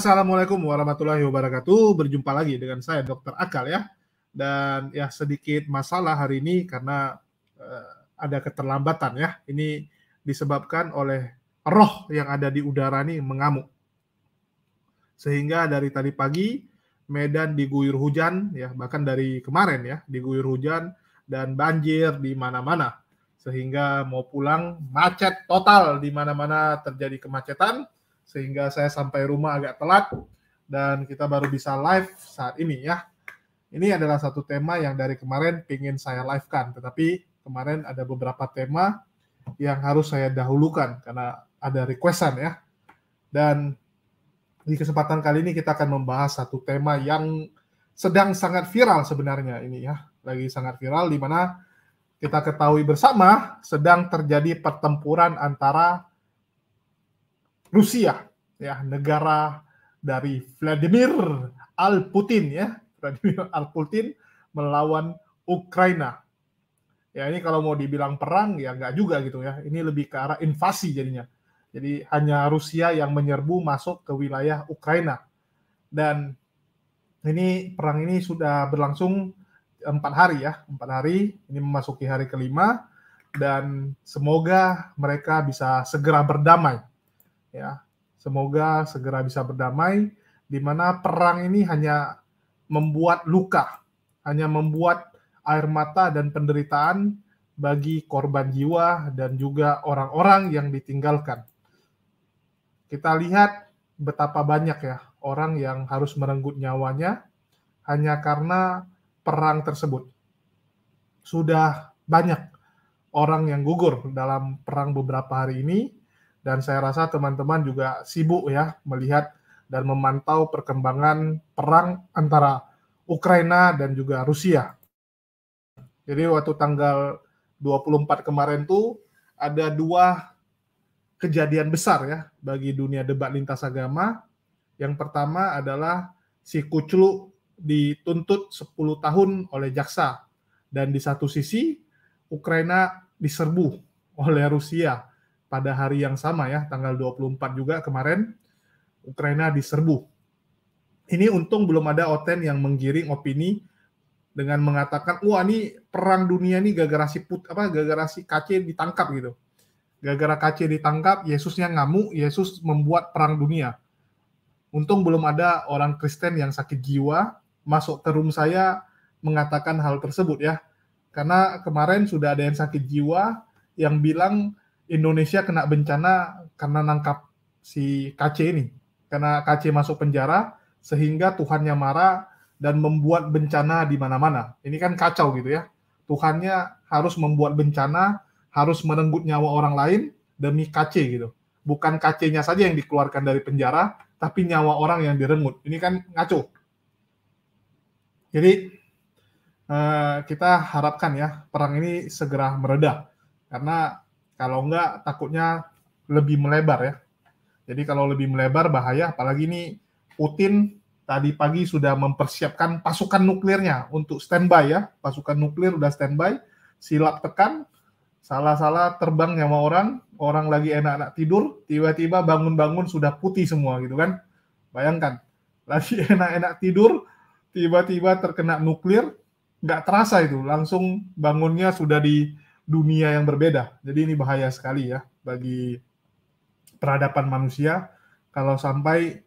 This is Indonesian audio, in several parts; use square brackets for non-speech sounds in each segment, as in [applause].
Assalamualaikum warahmatullahi wabarakatuh. Berjumpa lagi dengan saya Dokter Akal ya. Dan ya sedikit masalah hari ini karena uh, ada keterlambatan ya. Ini disebabkan oleh roh yang ada di udara ini mengamuk. Sehingga dari tadi pagi Medan diguyur hujan ya, bahkan dari kemarin ya, diguyur hujan dan banjir di mana-mana. Sehingga mau pulang macet total di mana-mana terjadi kemacetan sehingga saya sampai rumah agak telat dan kita baru bisa live saat ini ya. Ini adalah satu tema yang dari kemarin ingin saya live-kan, tetapi kemarin ada beberapa tema yang harus saya dahulukan karena ada requestan ya. Dan di kesempatan kali ini kita akan membahas satu tema yang sedang sangat viral sebenarnya ini ya. Lagi sangat viral di mana kita ketahui bersama sedang terjadi pertempuran antara Rusia ya negara dari Vladimir Al Putin ya Vladimir Al Putin melawan Ukraina ya ini kalau mau dibilang perang ya nggak juga gitu ya ini lebih ke arah invasi jadinya jadi hanya Rusia yang menyerbu masuk ke wilayah Ukraina dan ini perang ini sudah berlangsung empat hari ya empat hari ini memasuki hari kelima dan semoga mereka bisa segera berdamai ya semoga segera bisa berdamai di mana perang ini hanya membuat luka, hanya membuat air mata dan penderitaan bagi korban jiwa dan juga orang-orang yang ditinggalkan. Kita lihat betapa banyak ya orang yang harus merenggut nyawanya hanya karena perang tersebut. Sudah banyak orang yang gugur dalam perang beberapa hari ini dan saya rasa teman-teman juga sibuk ya melihat dan memantau perkembangan perang antara Ukraina dan juga Rusia. Jadi waktu tanggal 24 kemarin tuh ada dua kejadian besar ya bagi dunia debat lintas agama. Yang pertama adalah si Kuclu dituntut 10 tahun oleh jaksa dan di satu sisi Ukraina diserbu oleh Rusia pada hari yang sama ya, tanggal 24 juga kemarin, Ukraina diserbu. Ini untung belum ada Oten yang menggiring opini dengan mengatakan, wah ini perang dunia ini gara-gara si put apa gara-gara si KC ditangkap gitu. Gara-gara KC ditangkap, Yesusnya ngamuk, Yesus membuat perang dunia. Untung belum ada orang Kristen yang sakit jiwa masuk ke room saya mengatakan hal tersebut ya. Karena kemarin sudah ada yang sakit jiwa yang bilang Indonesia kena bencana karena nangkap si KC ini. Karena KC masuk penjara sehingga Tuhannya marah dan membuat bencana di mana-mana. Ini kan kacau gitu ya. Tuhannya harus membuat bencana, harus merenggut nyawa orang lain demi KC gitu. Bukan KC-nya saja yang dikeluarkan dari penjara, tapi nyawa orang yang direnggut. Ini kan ngaco. Jadi eh, kita harapkan ya perang ini segera meredah karena kalau enggak takutnya lebih melebar ya. Jadi kalau lebih melebar bahaya apalagi ini Putin tadi pagi sudah mempersiapkan pasukan nuklirnya untuk standby ya. Pasukan nuklir udah standby, silap tekan, salah-salah terbang nyawa orang, orang lagi enak-enak tidur, tiba-tiba bangun-bangun sudah putih semua gitu kan. Bayangkan, lagi [laughs] enak-enak tidur, tiba-tiba terkena nuklir, nggak terasa itu, langsung bangunnya sudah di dunia yang berbeda. Jadi ini bahaya sekali ya bagi peradaban manusia kalau sampai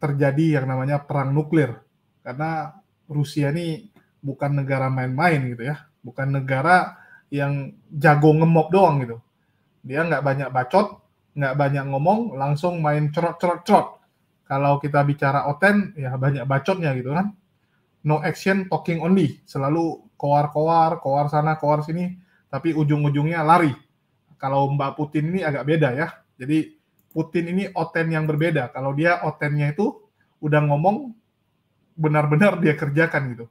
terjadi yang namanya perang nuklir. Karena Rusia ini bukan negara main-main gitu ya. Bukan negara yang jago ngemok doang gitu. Dia nggak banyak bacot, nggak banyak ngomong, langsung main cerot-cerot-cerot. Kalau kita bicara OTEN, ya banyak bacotnya gitu kan. No action, talking only. Selalu koar-koar, koar sana, koar sini tapi ujung-ujungnya lari. Kalau Mbak Putin ini agak beda ya. Jadi Putin ini oten yang berbeda. Kalau dia otennya itu udah ngomong benar-benar dia kerjakan gitu.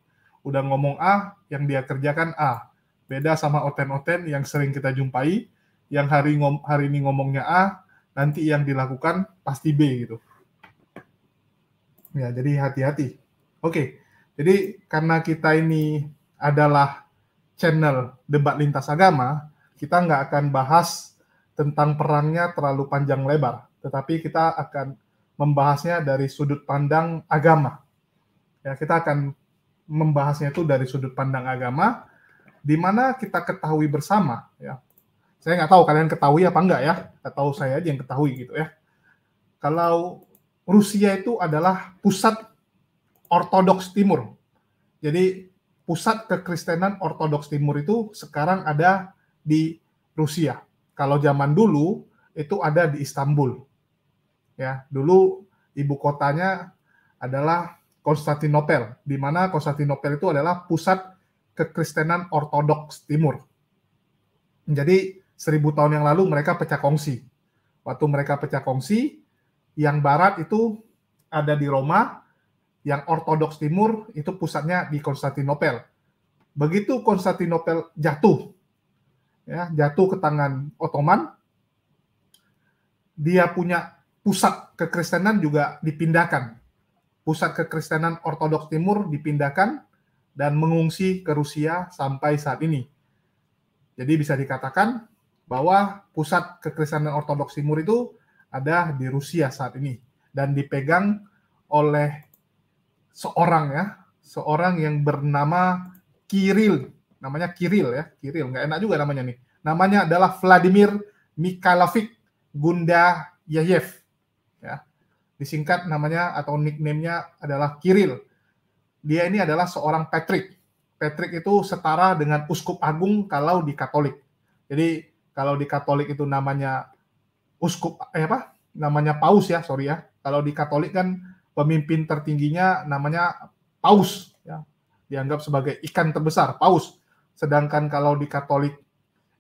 Udah ngomong A, yang dia kerjakan A. Beda sama oten-oten yang sering kita jumpai, yang hari ngom hari ini ngomongnya A, nanti yang dilakukan pasti B gitu. Ya, jadi hati-hati. Oke. Jadi karena kita ini adalah channel debat lintas agama, kita nggak akan bahas tentang perangnya terlalu panjang lebar, tetapi kita akan membahasnya dari sudut pandang agama. Ya, kita akan membahasnya itu dari sudut pandang agama, di mana kita ketahui bersama. Ya, saya nggak tahu kalian ketahui apa enggak ya, atau saya aja yang ketahui gitu ya. Kalau Rusia itu adalah pusat Ortodoks Timur, jadi pusat kekristenan Ortodoks Timur itu sekarang ada di Rusia. Kalau zaman dulu itu ada di Istanbul. Ya, dulu ibu kotanya adalah Konstantinopel, di mana Konstantinopel itu adalah pusat kekristenan Ortodoks Timur. Jadi seribu tahun yang lalu mereka pecah kongsi. Waktu mereka pecah kongsi, yang barat itu ada di Roma, yang Ortodoks Timur itu pusatnya di Konstantinopel. Begitu Konstantinopel jatuh, ya, jatuh ke tangan Ottoman, dia punya pusat kekristenan juga dipindahkan. Pusat kekristenan Ortodoks Timur dipindahkan dan mengungsi ke Rusia sampai saat ini. Jadi bisa dikatakan bahwa pusat kekristenan Ortodoks Timur itu ada di Rusia saat ini dan dipegang oleh seorang ya, seorang yang bernama Kiril. Namanya Kiril ya, Kiril. Nggak enak juga namanya nih. Namanya adalah Vladimir Mikhailovich Gunda Yayev. Ya. Disingkat namanya atau nickname-nya adalah Kiril. Dia ini adalah seorang Patrick. Patrick itu setara dengan uskup agung kalau di Katolik. Jadi kalau di Katolik itu namanya uskup eh apa? Namanya paus ya, sorry ya. Kalau di Katolik kan pemimpin tertingginya namanya paus ya dianggap sebagai ikan terbesar paus sedangkan kalau di Katolik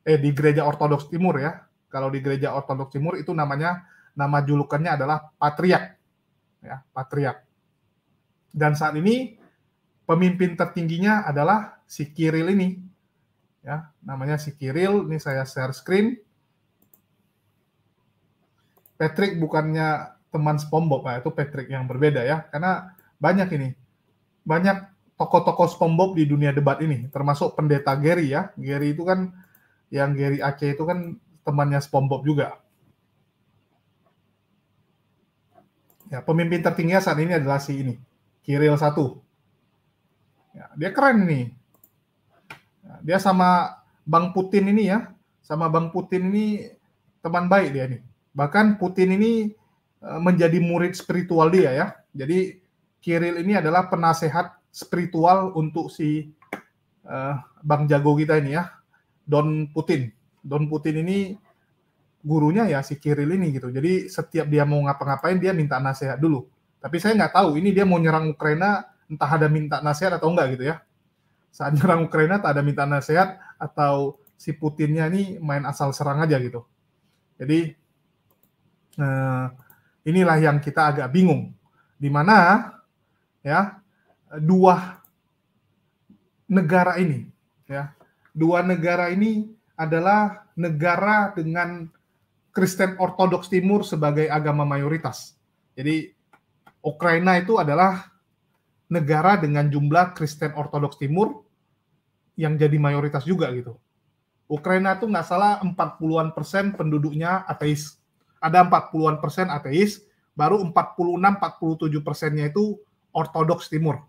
eh di gereja Ortodoks Timur ya kalau di gereja Ortodoks Timur itu namanya nama julukannya adalah patriak, ya patriak. dan saat ini pemimpin tertingginya adalah si Kiril ini ya namanya si Kiril ini saya share screen Patrick bukannya teman SpongeBob nah, itu Patrick yang berbeda ya karena banyak ini banyak tokoh-tokoh SpongeBob di dunia debat ini termasuk pendeta Gary ya Gary itu kan yang Gary Aceh itu kan temannya SpongeBob juga ya pemimpin tertinggi saat ini adalah si ini Kirill satu ya, dia keren ini ya, dia sama Bang Putin ini ya sama Bang Putin ini teman baik dia nih bahkan Putin ini Eh, menjadi murid spiritual dia ya. Jadi Kiril ini adalah penasehat spiritual untuk si uh, Bang Jago kita ini ya, Don Putin. Don Putin ini gurunya ya si Kiril ini gitu. Jadi setiap dia mau ngapa-ngapain dia minta nasihat dulu. Tapi saya nggak tahu ini dia mau nyerang Ukraina entah ada minta nasihat atau enggak gitu ya. Saat [laughs] nyerang Ukraina tak ada minta nasihat atau si Putinnya ini main asal serang aja gitu. Jadi eh, Inilah yang kita agak bingung. Di mana ya dua negara ini ya, dua negara ini adalah negara dengan Kristen Ortodoks Timur sebagai agama mayoritas. Jadi Ukraina itu adalah negara dengan jumlah Kristen Ortodoks Timur yang jadi mayoritas juga gitu. Ukraina tuh nggak salah 40-an persen penduduknya ateis. Ada 40-an persen ateis, baru 46-47 persennya itu ortodoks timur.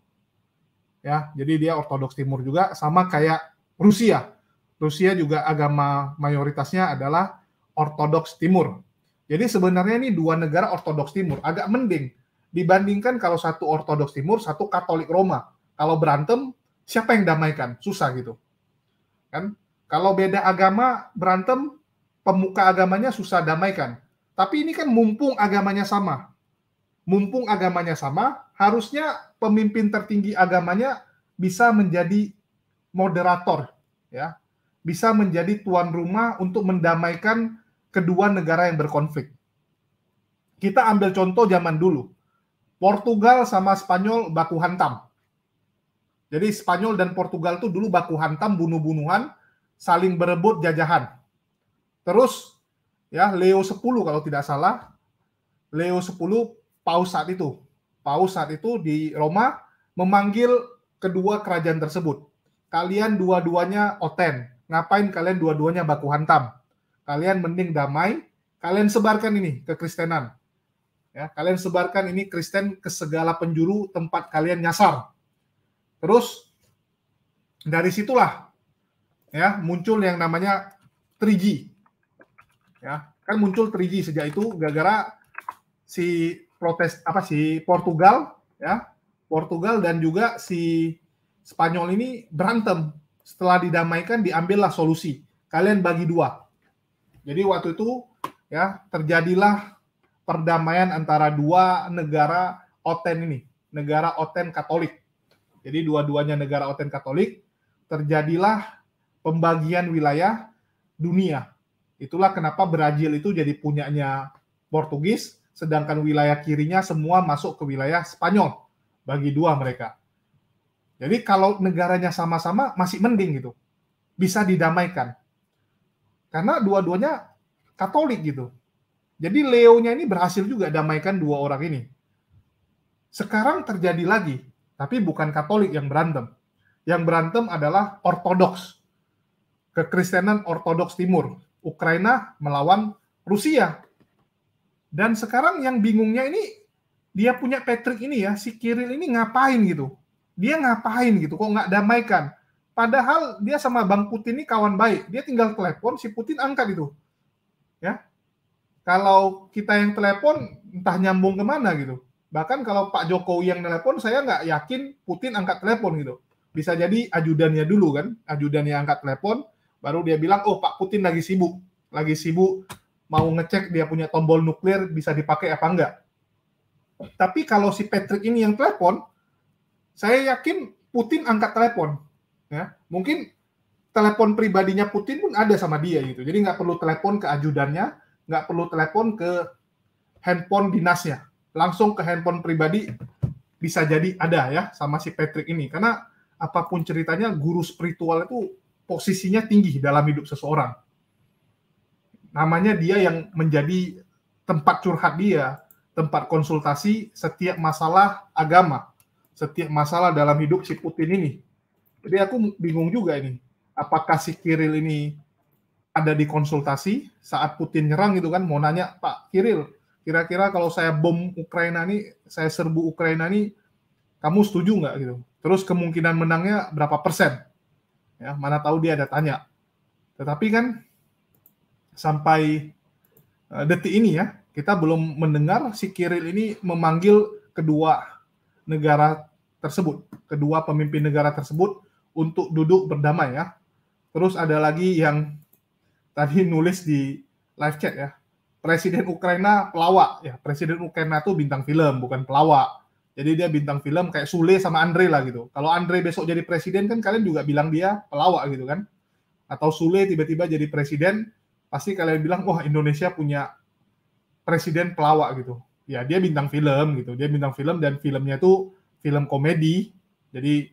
Ya, jadi dia ortodoks timur juga sama kayak Rusia. Rusia juga agama mayoritasnya adalah ortodoks timur. Jadi sebenarnya ini dua negara ortodoks timur agak mending dibandingkan kalau satu ortodoks timur, satu Katolik Roma. Kalau berantem, siapa yang damaikan? Susah gitu. Kan? Kalau beda agama berantem, pemuka agamanya susah damaikan. Tapi ini kan mumpung agamanya sama. Mumpung agamanya sama, harusnya pemimpin tertinggi agamanya bisa menjadi moderator ya. Bisa menjadi tuan rumah untuk mendamaikan kedua negara yang berkonflik. Kita ambil contoh zaman dulu. Portugal sama Spanyol baku hantam. Jadi Spanyol dan Portugal tuh dulu baku hantam bunuh-bunuhan, saling berebut jajahan. Terus ya Leo 10 kalau tidak salah Leo 10 paus saat itu paus saat itu di Roma memanggil kedua kerajaan tersebut kalian dua-duanya oten ngapain kalian dua-duanya baku hantam kalian mending damai kalian sebarkan ini ke Kristenan ya kalian sebarkan ini Kristen ke segala penjuru tempat kalian nyasar terus dari situlah ya muncul yang namanya Triji ya kan muncul 3G sejak itu gara-gara si protes apa si Portugal ya Portugal dan juga si Spanyol ini berantem setelah didamaikan diambillah solusi kalian bagi dua jadi waktu itu ya terjadilah perdamaian antara dua negara Oten ini negara Oten Katolik jadi dua-duanya negara Oten Katolik terjadilah pembagian wilayah dunia Itulah kenapa Brazil itu jadi punyanya Portugis, sedangkan wilayah kirinya semua masuk ke wilayah Spanyol. Bagi dua mereka. Jadi kalau negaranya sama-sama masih mending gitu. Bisa didamaikan. Karena dua-duanya Katolik gitu. Jadi Leo-nya ini berhasil juga damaikan dua orang ini. Sekarang terjadi lagi, tapi bukan Katolik yang berantem. Yang berantem adalah Ortodoks. Kekristenan Ortodoks Timur. Ukraina melawan Rusia. Dan sekarang yang bingungnya ini dia punya Patrick ini ya, si Kiril ini ngapain gitu? Dia ngapain gitu? Kok nggak damaikan? Padahal dia sama Bang Putin ini kawan baik. Dia tinggal telepon, si Putin angkat itu. Ya. Kalau kita yang telepon, entah nyambung kemana gitu. Bahkan kalau Pak Jokowi yang telepon, saya nggak yakin Putin angkat telepon gitu. Bisa jadi ajudannya dulu kan, ajudannya angkat telepon, Baru dia bilang, oh Pak Putin lagi sibuk, lagi sibuk mau ngecek dia punya tombol nuklir bisa dipakai apa enggak. Tapi kalau si Patrick ini yang telepon, saya yakin Putin angkat telepon. Ya, mungkin telepon pribadinya Putin pun ada sama dia gitu. Jadi nggak perlu telepon ke ajudannya, nggak perlu telepon ke handphone dinasnya. Langsung ke handphone pribadi bisa jadi ada ya sama si Patrick ini. Karena apapun ceritanya guru spiritual itu posisinya tinggi dalam hidup seseorang. Namanya dia yang menjadi tempat curhat dia, tempat konsultasi setiap masalah agama, setiap masalah dalam hidup si Putin ini. Jadi aku bingung juga ini, apakah si Kiril ini ada di konsultasi saat Putin nyerang gitu kan, mau nanya Pak Kiril, kira-kira kalau saya bom Ukraina nih, saya serbu Ukraina nih, kamu setuju nggak gitu? Terus kemungkinan menangnya berapa persen? ya mana tahu dia ada tanya tetapi kan sampai eh, detik ini ya kita belum mendengar si Kiril ini memanggil kedua negara tersebut kedua pemimpin negara tersebut untuk duduk berdamai ya terus ada lagi yang tadi nulis di live chat ya presiden Ukraina pelawak ya presiden Ukraina tuh bintang film bukan pelawak jadi dia bintang film kayak Sule sama Andre lah gitu. Kalau Andre besok jadi presiden kan kalian juga bilang dia pelawak gitu kan. Atau Sule tiba-tiba jadi presiden, pasti kalian bilang wah Indonesia punya presiden pelawak gitu. Ya dia bintang film gitu. Dia bintang film dan filmnya itu film komedi. Jadi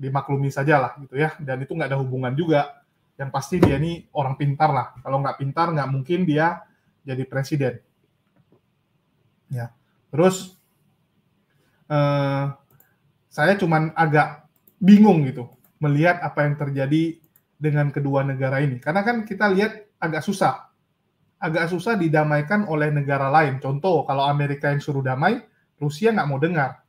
dimaklumi saja lah gitu ya. Dan itu nggak ada hubungan juga. Yang pasti dia ini orang pintar lah. Kalau nggak pintar nggak mungkin dia jadi presiden. Ya. Terus Eh, saya cuman agak bingung gitu melihat apa yang terjadi dengan kedua negara ini. Karena kan kita lihat agak susah. Agak susah didamaikan oleh negara lain. Contoh, kalau Amerika yang suruh damai, Rusia nggak mau dengar.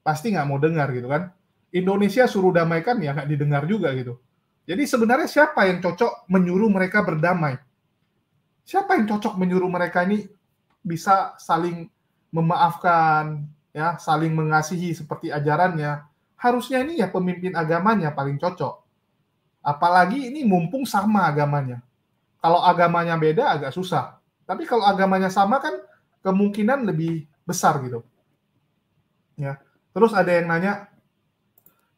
Pasti nggak mau dengar gitu kan. Indonesia suruh damaikan, ya nggak didengar juga gitu. Jadi sebenarnya siapa yang cocok menyuruh mereka berdamai? Siapa yang cocok menyuruh mereka ini bisa saling memaafkan, ya saling mengasihi seperti ajarannya, harusnya ini ya pemimpin agamanya paling cocok. Apalagi ini mumpung sama agamanya. Kalau agamanya beda agak susah. Tapi kalau agamanya sama kan kemungkinan lebih besar gitu. Ya. Terus ada yang nanya,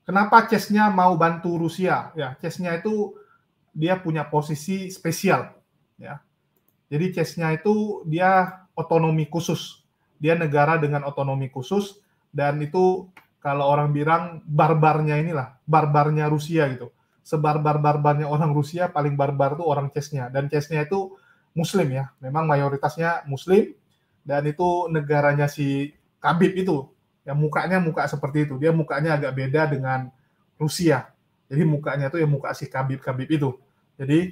kenapa Chesnya mau bantu Rusia? Ya, Chesnya itu dia punya posisi spesial. Ya. Jadi Chesnya itu dia otonomi khusus dia negara dengan otonomi khusus dan itu kalau orang bilang barbarnya inilah barbarnya Rusia gitu sebarbar barbarnya orang Rusia paling barbar tuh orang Chesnya dan Chesnya itu Muslim ya memang mayoritasnya Muslim dan itu negaranya si Kabib itu ya mukanya muka seperti itu dia mukanya agak beda dengan Rusia jadi mukanya tuh ya muka si Kabib Kabib itu jadi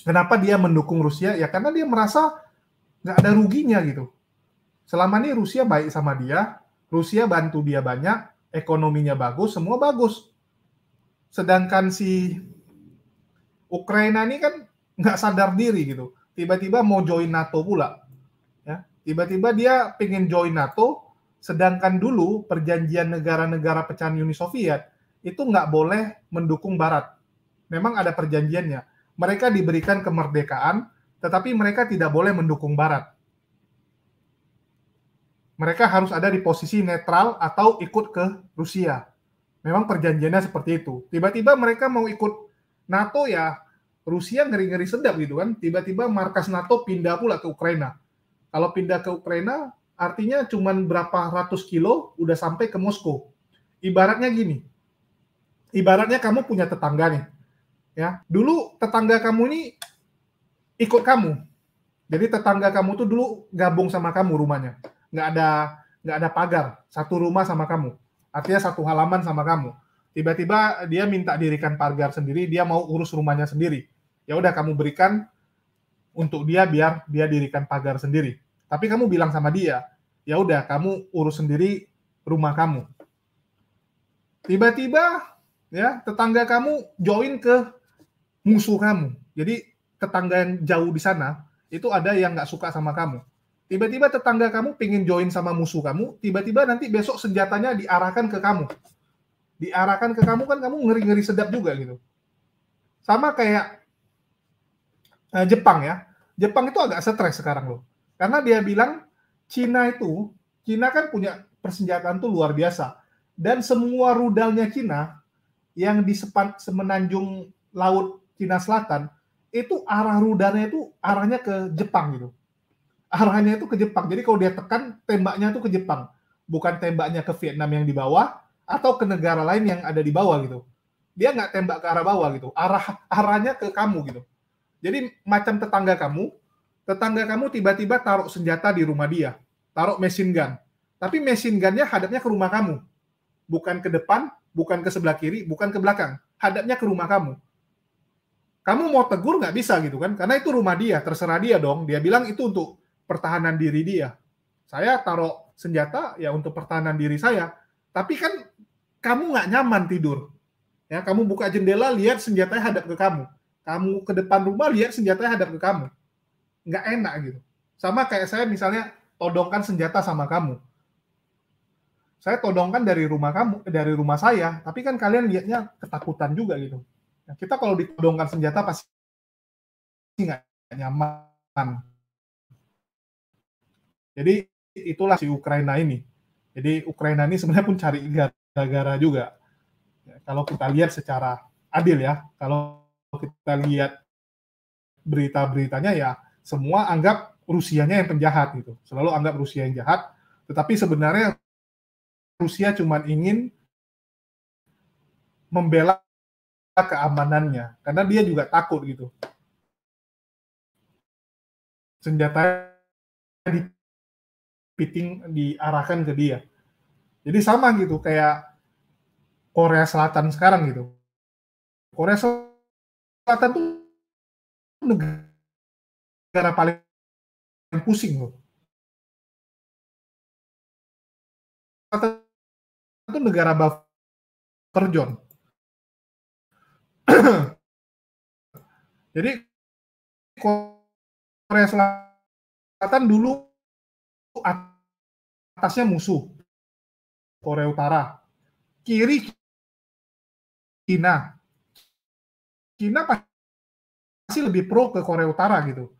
kenapa dia mendukung Rusia ya karena dia merasa nggak ada ruginya gitu Selama ini Rusia baik sama dia, Rusia bantu dia banyak, ekonominya bagus, semua bagus. Sedangkan si Ukraina ini kan nggak sadar diri gitu. Tiba-tiba mau join NATO pula. Ya, tiba-tiba dia pengen join NATO, sedangkan dulu perjanjian negara-negara pecahan Uni Soviet itu nggak boleh mendukung Barat. Memang ada perjanjiannya. Mereka diberikan kemerdekaan, tetapi mereka tidak boleh mendukung Barat mereka harus ada di posisi netral atau ikut ke Rusia. Memang perjanjiannya seperti itu. Tiba-tiba mereka mau ikut NATO ya Rusia ngeri-ngeri sedap gitu kan. Tiba-tiba markas NATO pindah pula ke Ukraina. Kalau pindah ke Ukraina artinya cuma berapa ratus kilo udah sampai ke Moskow. Ibaratnya gini. Ibaratnya kamu punya tetangga nih. Ya, dulu tetangga kamu ini ikut kamu. Jadi tetangga kamu tuh dulu gabung sama kamu rumahnya nggak ada nggak ada pagar satu rumah sama kamu artinya satu halaman sama kamu tiba-tiba dia minta dirikan pagar sendiri dia mau urus rumahnya sendiri ya udah kamu berikan untuk dia biar dia dirikan pagar sendiri tapi kamu bilang sama dia ya udah kamu urus sendiri rumah kamu tiba-tiba ya tetangga kamu join ke musuh kamu jadi tetangga yang jauh di sana itu ada yang nggak suka sama kamu Tiba-tiba tetangga kamu pingin join sama musuh kamu, tiba-tiba nanti besok senjatanya diarahkan ke kamu. Diarahkan ke kamu kan kamu ngeri-ngeri sedap juga gitu. Sama kayak eh, Jepang ya. Jepang itu agak stres sekarang loh. Karena dia bilang Cina itu, Cina kan punya persenjataan tuh luar biasa. Dan semua rudalnya Cina yang di sepan, semenanjung laut Cina Selatan, itu arah rudalnya itu arahnya ke Jepang gitu arahnya itu ke Jepang. Jadi kalau dia tekan, tembaknya itu ke Jepang. Bukan tembaknya ke Vietnam yang di bawah, atau ke negara lain yang ada di bawah gitu. Dia nggak tembak ke arah bawah gitu. Arah arahnya ke kamu gitu. Jadi macam tetangga kamu, tetangga kamu tiba-tiba taruh senjata di rumah dia. Taruh mesin gun. Tapi mesin gunnya hadapnya ke rumah kamu. Bukan ke depan, bukan ke sebelah kiri, bukan ke belakang. Hadapnya ke rumah kamu kamu mau tegur nggak bisa gitu kan karena itu rumah dia terserah dia dong dia bilang itu untuk pertahanan diri dia. Saya taruh senjata ya untuk pertahanan diri saya. Tapi kan kamu nggak nyaman tidur. Ya, kamu buka jendela lihat senjatanya hadap ke kamu. Kamu ke depan rumah lihat senjatanya hadap ke kamu. Nggak enak gitu. Sama kayak saya misalnya todongkan senjata sama kamu. Saya todongkan dari rumah kamu, eh, dari rumah saya, tapi kan kalian lihatnya ketakutan juga gitu. Nah, kita kalau ditodongkan senjata pasti nggak nyaman jadi itulah si Ukraina ini. Jadi Ukraina ini sebenarnya pun cari gara-gara juga. Ya, kalau kita lihat secara adil ya, kalau kita lihat berita-beritanya ya semua anggap Rusianya yang penjahat gitu. Selalu anggap Rusia yang jahat, tetapi sebenarnya Rusia cuma ingin membela keamanannya karena dia juga takut gitu senjata di piting diarahkan ke dia. Jadi sama gitu kayak Korea Selatan sekarang gitu. Korea Selatan tuh negara paling pusing loh. Selatan itu negara buffer zone. Jadi Korea Selatan dulu atasnya musuh Korea Utara, kiri Cina. Cina pasti lebih pro ke Korea Utara gitu.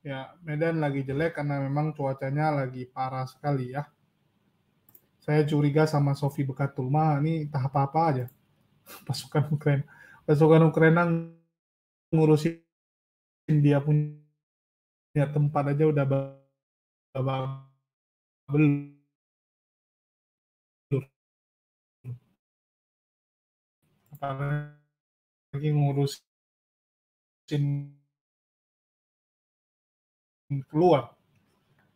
Ya, Medan lagi jelek karena memang cuacanya lagi parah sekali ya. Saya curiga sama Sofi Bekatulma ini tahap apa aja [laughs] pasukan Ukraina. Pasukan Ukraina ngurusin dia punya tempat aja udah belum lagi ngurusin keluar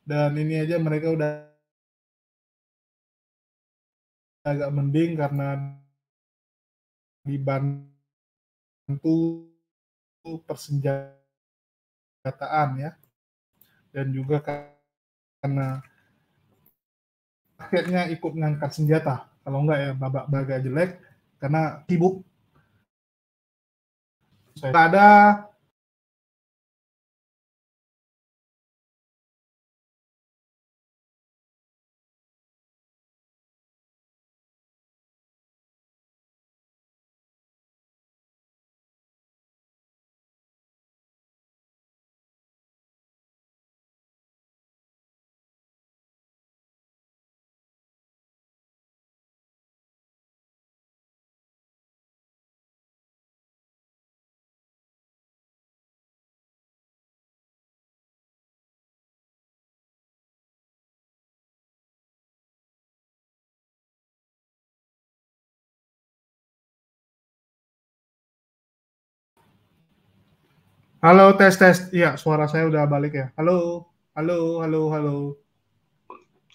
dan ini aja mereka udah agak mending karena dibantu persenjataan ya dan juga karena akhirnya ikut ngangkat senjata kalau enggak ya babak baga jelek karena sibuk ada Halo, tes tes. Iya, suara saya udah balik ya. Halo, halo, halo, halo.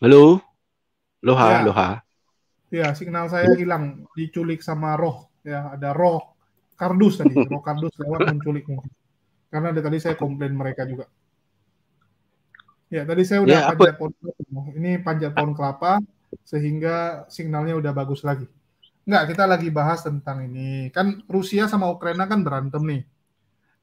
Halo. Loha, ya. loha. Iya, signal saya hilang, diculik sama roh. Ya, ada roh kardus tadi, [laughs] roh kardus lewat menculikmu. Karena dari tadi saya komplain mereka juga. Ya, tadi saya udah ya, panjat pohon kelapa. Ini panjat pohon kelapa sehingga signalnya udah bagus lagi. Enggak, kita lagi bahas tentang ini. Kan Rusia sama Ukraina kan berantem nih.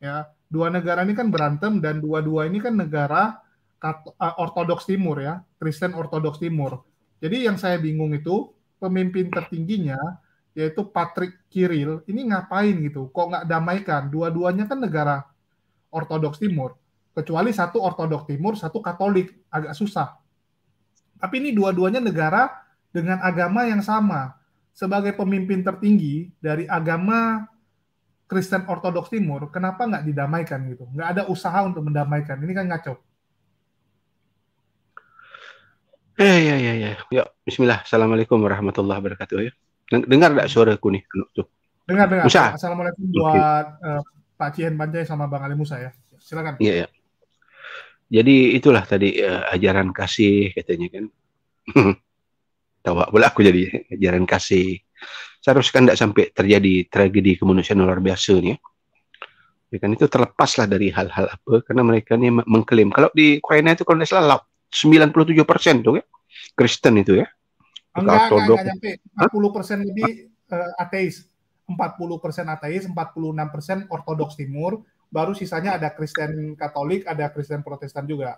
Ya, dua negara ini kan berantem dan dua-dua ini kan negara eh, ortodoks timur ya, Kristen ortodoks timur. Jadi yang saya bingung itu pemimpin tertingginya yaitu Patrick Kirill ini ngapain gitu? Kok nggak damaikan? Dua-duanya kan negara ortodoks timur, kecuali satu ortodoks timur, satu Katolik, agak susah. Tapi ini dua-duanya negara dengan agama yang sama. Sebagai pemimpin tertinggi dari agama Kristen Ortodoks Timur, kenapa nggak didamaikan gitu? Nggak ada usaha untuk mendamaikan. Ini kan ngaco. Ya, ya, ya, ya. Ya, Bismillah. Assalamualaikum warahmatullahi wabarakatuh. Ya. Dengar nggak suaraku nih? Tuh. Dengar, dengar. Musa. Assalamualaikum buat uh, Pak Cien Banjai sama Bang Ali Musa ya. Silakan. Iya, iya. Jadi itulah tadi uh, ajaran kasih katanya kan. [laughs] Tawa pula aku jadi ajaran kasih seharusnya tidak sampai terjadi tragedi kemanusiaan luar biasa ini, ya. ya. kan itu terlepaslah dari hal-hal apa karena mereka ni mengklaim kalau di Ukraina itu kalau tidak salah 97% tu ya Kristen itu ya enggak enggak, enggak sampai ateis persen lebih uh, ateis 40% ateis 46% ortodoks timur baru sisanya ada Kristen Katolik ada Kristen Protestan juga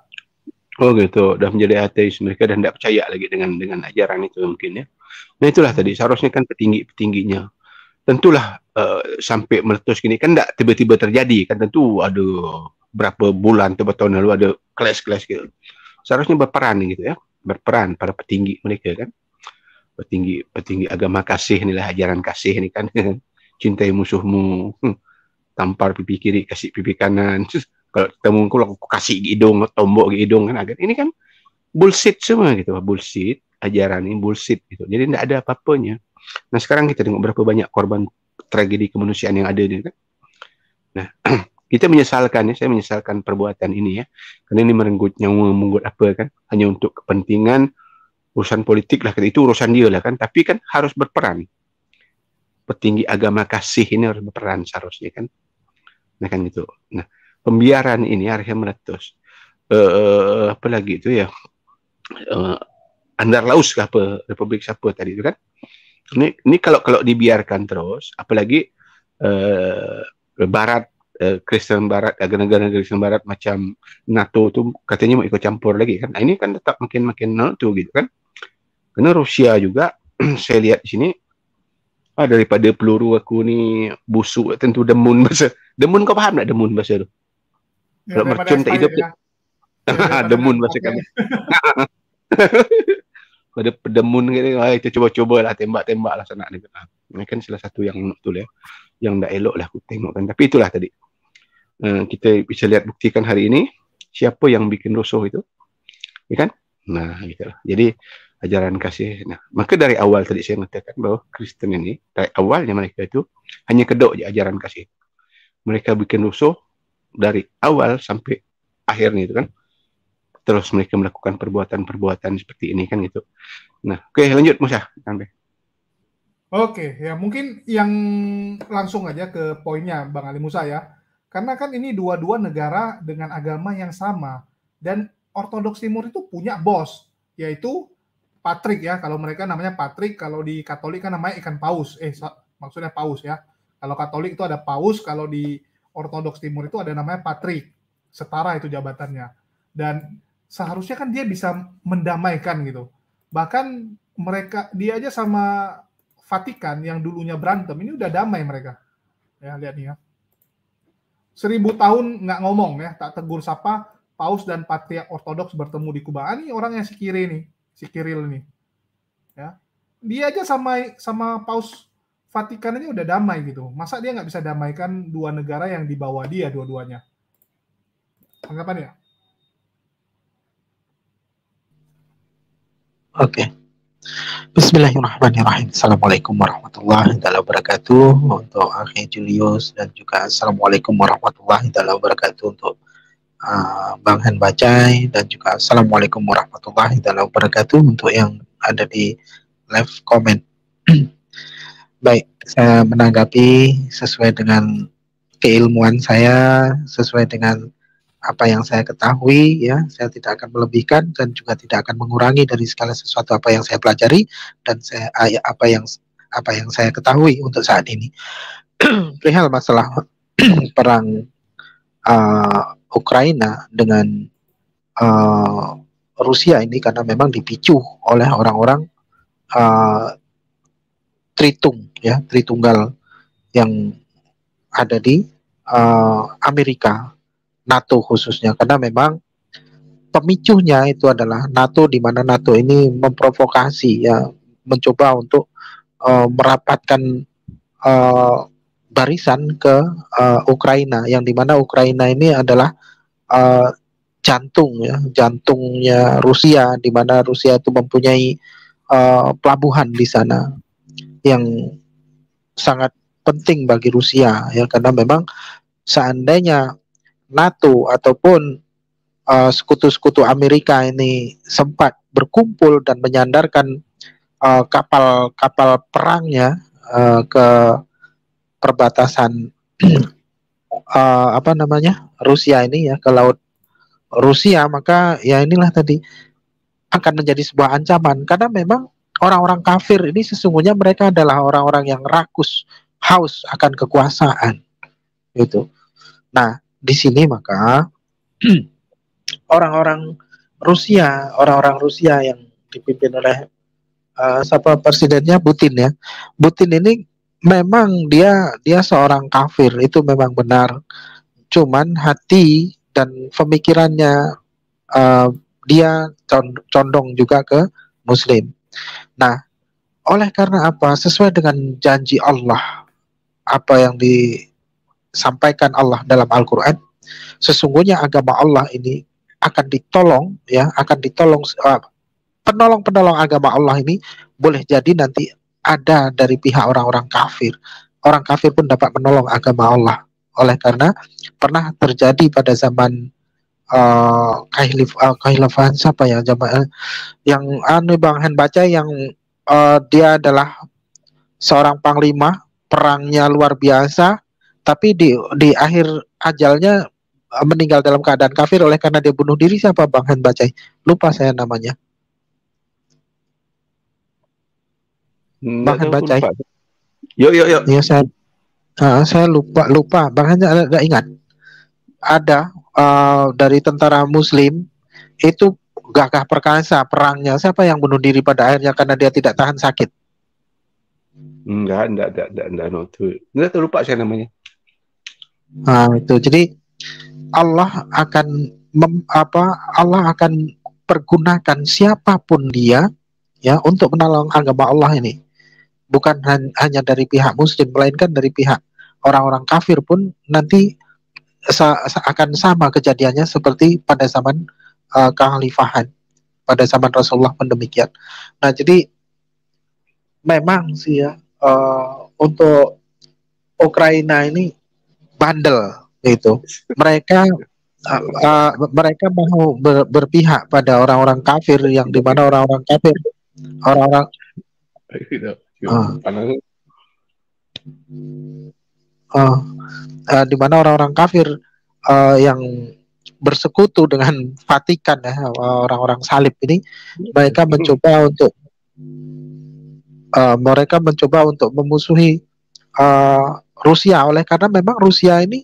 Oh gitu, udah menjadi ateis mereka dan tidak percaya lagi dengan dengan ajaran itu mungkin ya. Nah itulah tadi seharusnya kan petinggi petingginya tentulah uh, sampai meletus gini kan tidak tiba-tiba terjadi kan tentu ada berapa bulan atau tahun lalu ada kelas-kelas gitu. Seharusnya berperan gitu ya, berperan para petinggi mereka kan. Petinggi petinggi agama kasih inilah ajaran kasih ini kan. [laughs] Cintai musuhmu, tampar pipi kiri kasih pipi kanan. [laughs] kalau ketemu aku kasih hidung tombok hidung kan agak ini kan bullshit semua gitu bullshit ajaran ini bullshit gitu jadi tidak ada apa-apanya nah sekarang kita tengok berapa banyak korban tragedi kemanusiaan yang ada ini kan nah [clears throat] kita menyesalkan ya saya menyesalkan perbuatan ini ya karena ini merenggut nyawa menggut apa kan hanya untuk kepentingan urusan politik lah itu urusan dia lah kan tapi kan harus berperan petinggi agama kasih ini harus berperan seharusnya kan nah kan gitu nah pembiaran ini arah yang meletus. Uh, apa lagi itu ya? Uh, Andar Laos ke apa? Republik siapa tadi itu kan? Ini, ini kalau kalau dibiarkan terus, apalagi uh, Barat Kristen Barat, negara-negara Kristen Barat macam NATO tu katanya mau ikut campur lagi kan. Ini kan tetap makin-makin nol tu gitu kan. Kena Rusia juga, [clears throat] saya lihat di sini, ah, daripada peluru aku ni busuk, tentu demun [laughs] bahasa. Demun kau faham tak demun bahasa tu? Uh, kalau mercun tak hidup Demun masa kami Pada pedemun gitu Kita cuba-cuba lah Tembak-tembak lah sana ni ah, Ini kan salah satu yang betul ya Yang tak elok lah aku tengokkan Tapi itulah tadi eh, Kita bisa lihat buktikan hari ini Siapa yang bikin rusuh itu Ya kan Nah gitu Jadi ajaran kasih nah, Maka dari awal tadi saya mengatakan bahawa Kristen ini Dari awalnya mereka itu Hanya kedok je ajaran kasih Mereka bikin rusuh dari awal sampai akhirnya itu kan terus mereka melakukan perbuatan-perbuatan seperti ini kan gitu. Nah, oke okay, lanjut Musa sampai. Oke, ya mungkin yang langsung aja ke poinnya Bang Ali Musa ya. Karena kan ini dua-dua negara dengan agama yang sama dan Ortodoks Timur itu punya bos yaitu Patrick ya. Kalau mereka namanya Patrick, kalau di Katolik kan namanya ikan paus. Eh maksudnya paus ya. Kalau Katolik itu ada paus, kalau di Ortodoks Timur itu ada namanya patrik, setara itu jabatannya. Dan seharusnya kan dia bisa mendamaikan gitu. Bahkan mereka dia aja sama Vatikan yang dulunya berantem ini udah damai mereka. Ya, lihat nih ya. Seribu tahun nggak ngomong ya, tak tegur sapa, Paus dan Patriak Ortodoks bertemu di Kuba. Ah, ini orang yang si kiri nih, si Kiril nih. Ya. Dia aja sama sama Paus Vatikan ini udah damai gitu. Masa dia nggak bisa damaikan dua negara yang dibawa dia dua-duanya? Anggapan ya? Oke. Okay. Bismillahirrahmanirrahim. Assalamualaikum warahmatullahi wabarakatuh untuk Akhi Julius dan juga Assalamualaikum warahmatullahi wabarakatuh untuk uh, Bang Hen Bacai dan juga Assalamualaikum warahmatullahi wabarakatuh untuk yang ada di live comment. [clears throat] Baik, saya menanggapi sesuai dengan keilmuan saya, sesuai dengan apa yang saya ketahui ya, saya tidak akan melebihkan dan juga tidak akan mengurangi dari segala sesuatu apa yang saya pelajari dan saya apa yang apa yang saya ketahui untuk saat ini. [clears throat] Perihal masalah [clears throat] perang uh, Ukraina dengan uh, Rusia ini karena memang dipicu oleh orang-orang uh, Tritung ya Tritunggal yang ada di uh, Amerika NATO khususnya karena memang pemicunya itu adalah NATO di mana NATO ini memprovokasi ya mencoba untuk uh, merapatkan uh, barisan ke uh, Ukraina yang di mana Ukraina ini adalah uh, jantung ya jantungnya Rusia di mana Rusia itu mempunyai uh, pelabuhan di sana yang sangat penting bagi Rusia ya karena memang seandainya NATO ataupun eh, sekutu-sekutu uh, Amerika ini sempat berkumpul dan menyandarkan eh, kapal-kapal uh, perangnya uh, ke perbatasan uh, [clears throat] apa namanya Rusia ini ya ke laut Rusia maka ya inilah tadi akan menjadi sebuah ancaman karena memang orang-orang kafir ini sesungguhnya mereka adalah orang-orang yang rakus, haus akan kekuasaan. Itu. Nah, di sini maka [clears throat] orang-orang Rusia, orang-orang Rusia yang dipimpin oleh uh, siapa presidennya Putin ya. Putin ini memang dia dia seorang kafir itu memang benar. Cuman hati dan pemikirannya uh, dia condong juga ke Muslim. Nah, oleh karena apa? Sesuai dengan janji Allah, apa yang disampaikan Allah dalam Al-Quran, sesungguhnya agama Allah ini akan ditolong, ya, akan ditolong. Eh, penolong-penolong agama Allah ini boleh jadi nanti ada dari pihak orang-orang kafir. Orang kafir pun dapat menolong agama Allah. Oleh karena pernah terjadi pada zaman uh, uh, siapa ya jamaah eh, yang anu Bang Hen baca yang uh, dia adalah seorang panglima perangnya luar biasa tapi di di akhir ajalnya meninggal dalam keadaan kafir oleh karena dia bunuh diri siapa Bang Hen baca? lupa saya namanya hmm, Bang Hen baca yuk yuk yuk ya saya uh, saya lupa lupa Bang Hen ada, ada ingat ada uh, dari tentara Muslim itu gagah perkasa perangnya siapa yang bunuh diri pada akhirnya karena dia tidak tahan sakit? Enggak, enggak, enggak, enggak, enggak, enggak itu, enggak terlupa saya namanya. Nah, itu jadi Allah akan mem, apa Allah akan pergunakan siapapun dia ya untuk menolong agama Allah ini. Bukan hanya dari pihak muslim melainkan dari pihak orang-orang kafir pun nanti sa akan sama kejadiannya seperti pada zaman uh, kekhalifahan pada zaman Rasulullah pun demikian. Nah jadi memang sih ya uh, untuk Ukraina ini bandel itu. Mereka uh, uh, mereka mau ber, berpihak pada orang-orang kafir yang dimana orang-orang kafir orang-orang uh, uh, di mana orang-orang kafir uh, yang bersekutu dengan [laughs] Vatikan ya orang-orang salib ini mereka hmm. mencoba untuk uh, mereka mencoba untuk memusuhi uh, Rusia oleh karena memang Rusia ini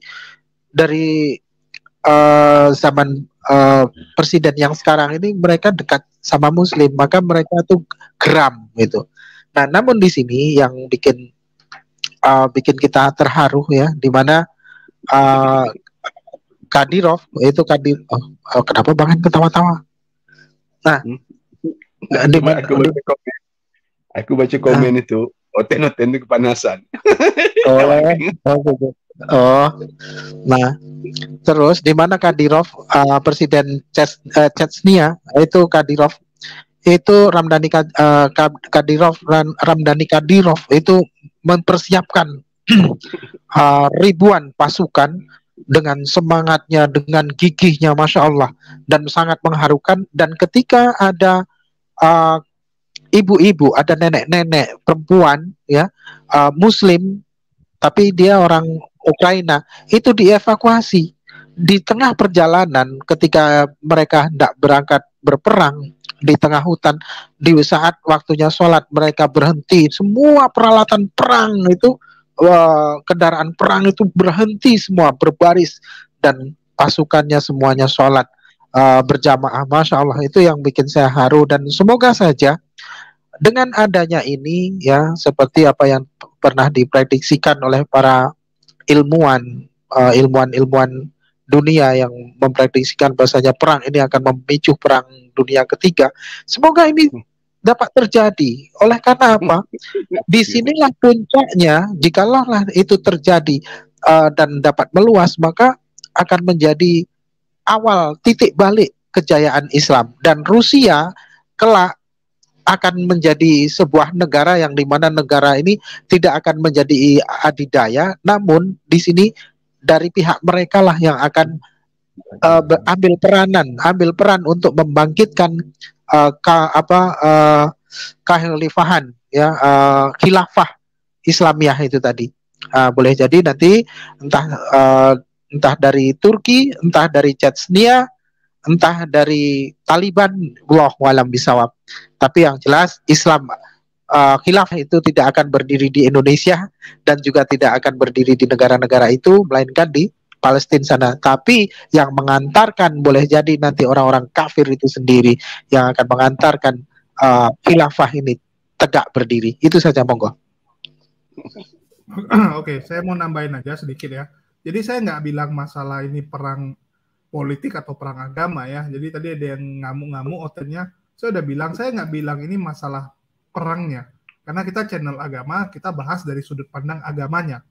dari uh, zaman uh, presiden yang sekarang ini mereka dekat sama Muslim maka mereka tuh geram gitu. Nah namun di sini yang bikin uh, bikin kita terharu ya, dimana uh, Kadirov itu Kadir, oh, oh, kenapa banget ketawa-tawa? Nah, hmm? di mana aku baca komen, aku baca komen nah. itu otak noten kepanasan. [laughs] Oh, eh. oh, gitu. oh, nah terus di mana Kadirov uh, presiden Chechnya uh, eh, itu Kadirov itu Ramdhani uh, eh, Kadirov Ramdhani Kadirov itu mempersiapkan uh, [clears throat] ribuan pasukan dengan semangatnya, dengan gigihnya, masya Allah, dan sangat mengharukan. Dan ketika ada eh, ibu-ibu, uh, ada nenek-nenek perempuan, ya, uh, Muslim, tapi dia orang Ukraina, itu dievakuasi di tengah perjalanan ketika mereka hendak berangkat berperang di tengah hutan di saat waktunya sholat mereka berhenti semua peralatan perang itu eh, kendaraan perang itu berhenti semua berbaris dan pasukannya semuanya sholat eh, berjamaah masya Allah itu yang bikin saya haru dan semoga saja dengan adanya ini ya seperti apa yang pernah diprediksikan oleh para ilmuwan eh, ilmuwan-ilmuwan dunia yang memprediksikan bahasanya perang ini akan memicu perang dunia ketiga. Semoga ini hmm. dapat terjadi. Oleh karena hmm. apa? [laughs] Di sinilah puncaknya, jikalau itu terjadi uh, dan dapat meluas, maka akan menjadi awal titik balik kejayaan Islam dan Rusia kelak akan menjadi sebuah negara yang dimana negara ini tidak akan menjadi adidaya, namun di sini dari pihak mereka lah yang akan uh, ambil peranan, ambil peran untuk membangkitkan uh, apa uh, kekhalifahan ya uh, khilafah Islamiyah itu tadi. Uh, boleh jadi nanti entah uh, entah dari Turki, entah dari Chechnya, entah dari Taliban, Allah walam bisawab. Tapi yang jelas Islam uh, eh, khilafah itu tidak akan berdiri di Indonesia dan juga tidak akan berdiri di negara-negara itu melainkan di Palestina sana. Tapi yang mengantarkan boleh jadi nanti orang-orang kafir itu sendiri yang akan mengantarkan uh, khilafah ini tegak berdiri. Itu saja monggo. [clears throat] Oke, saya mau nambahin aja sedikit ya. Jadi saya nggak bilang masalah ini perang politik atau perang agama ya. Jadi tadi ada yang ngamuk-ngamuk otennya. Saya udah bilang, saya nggak bilang ini masalah perangnya. Karena kita channel agama, kita bahas dari sudut pandang agamanya.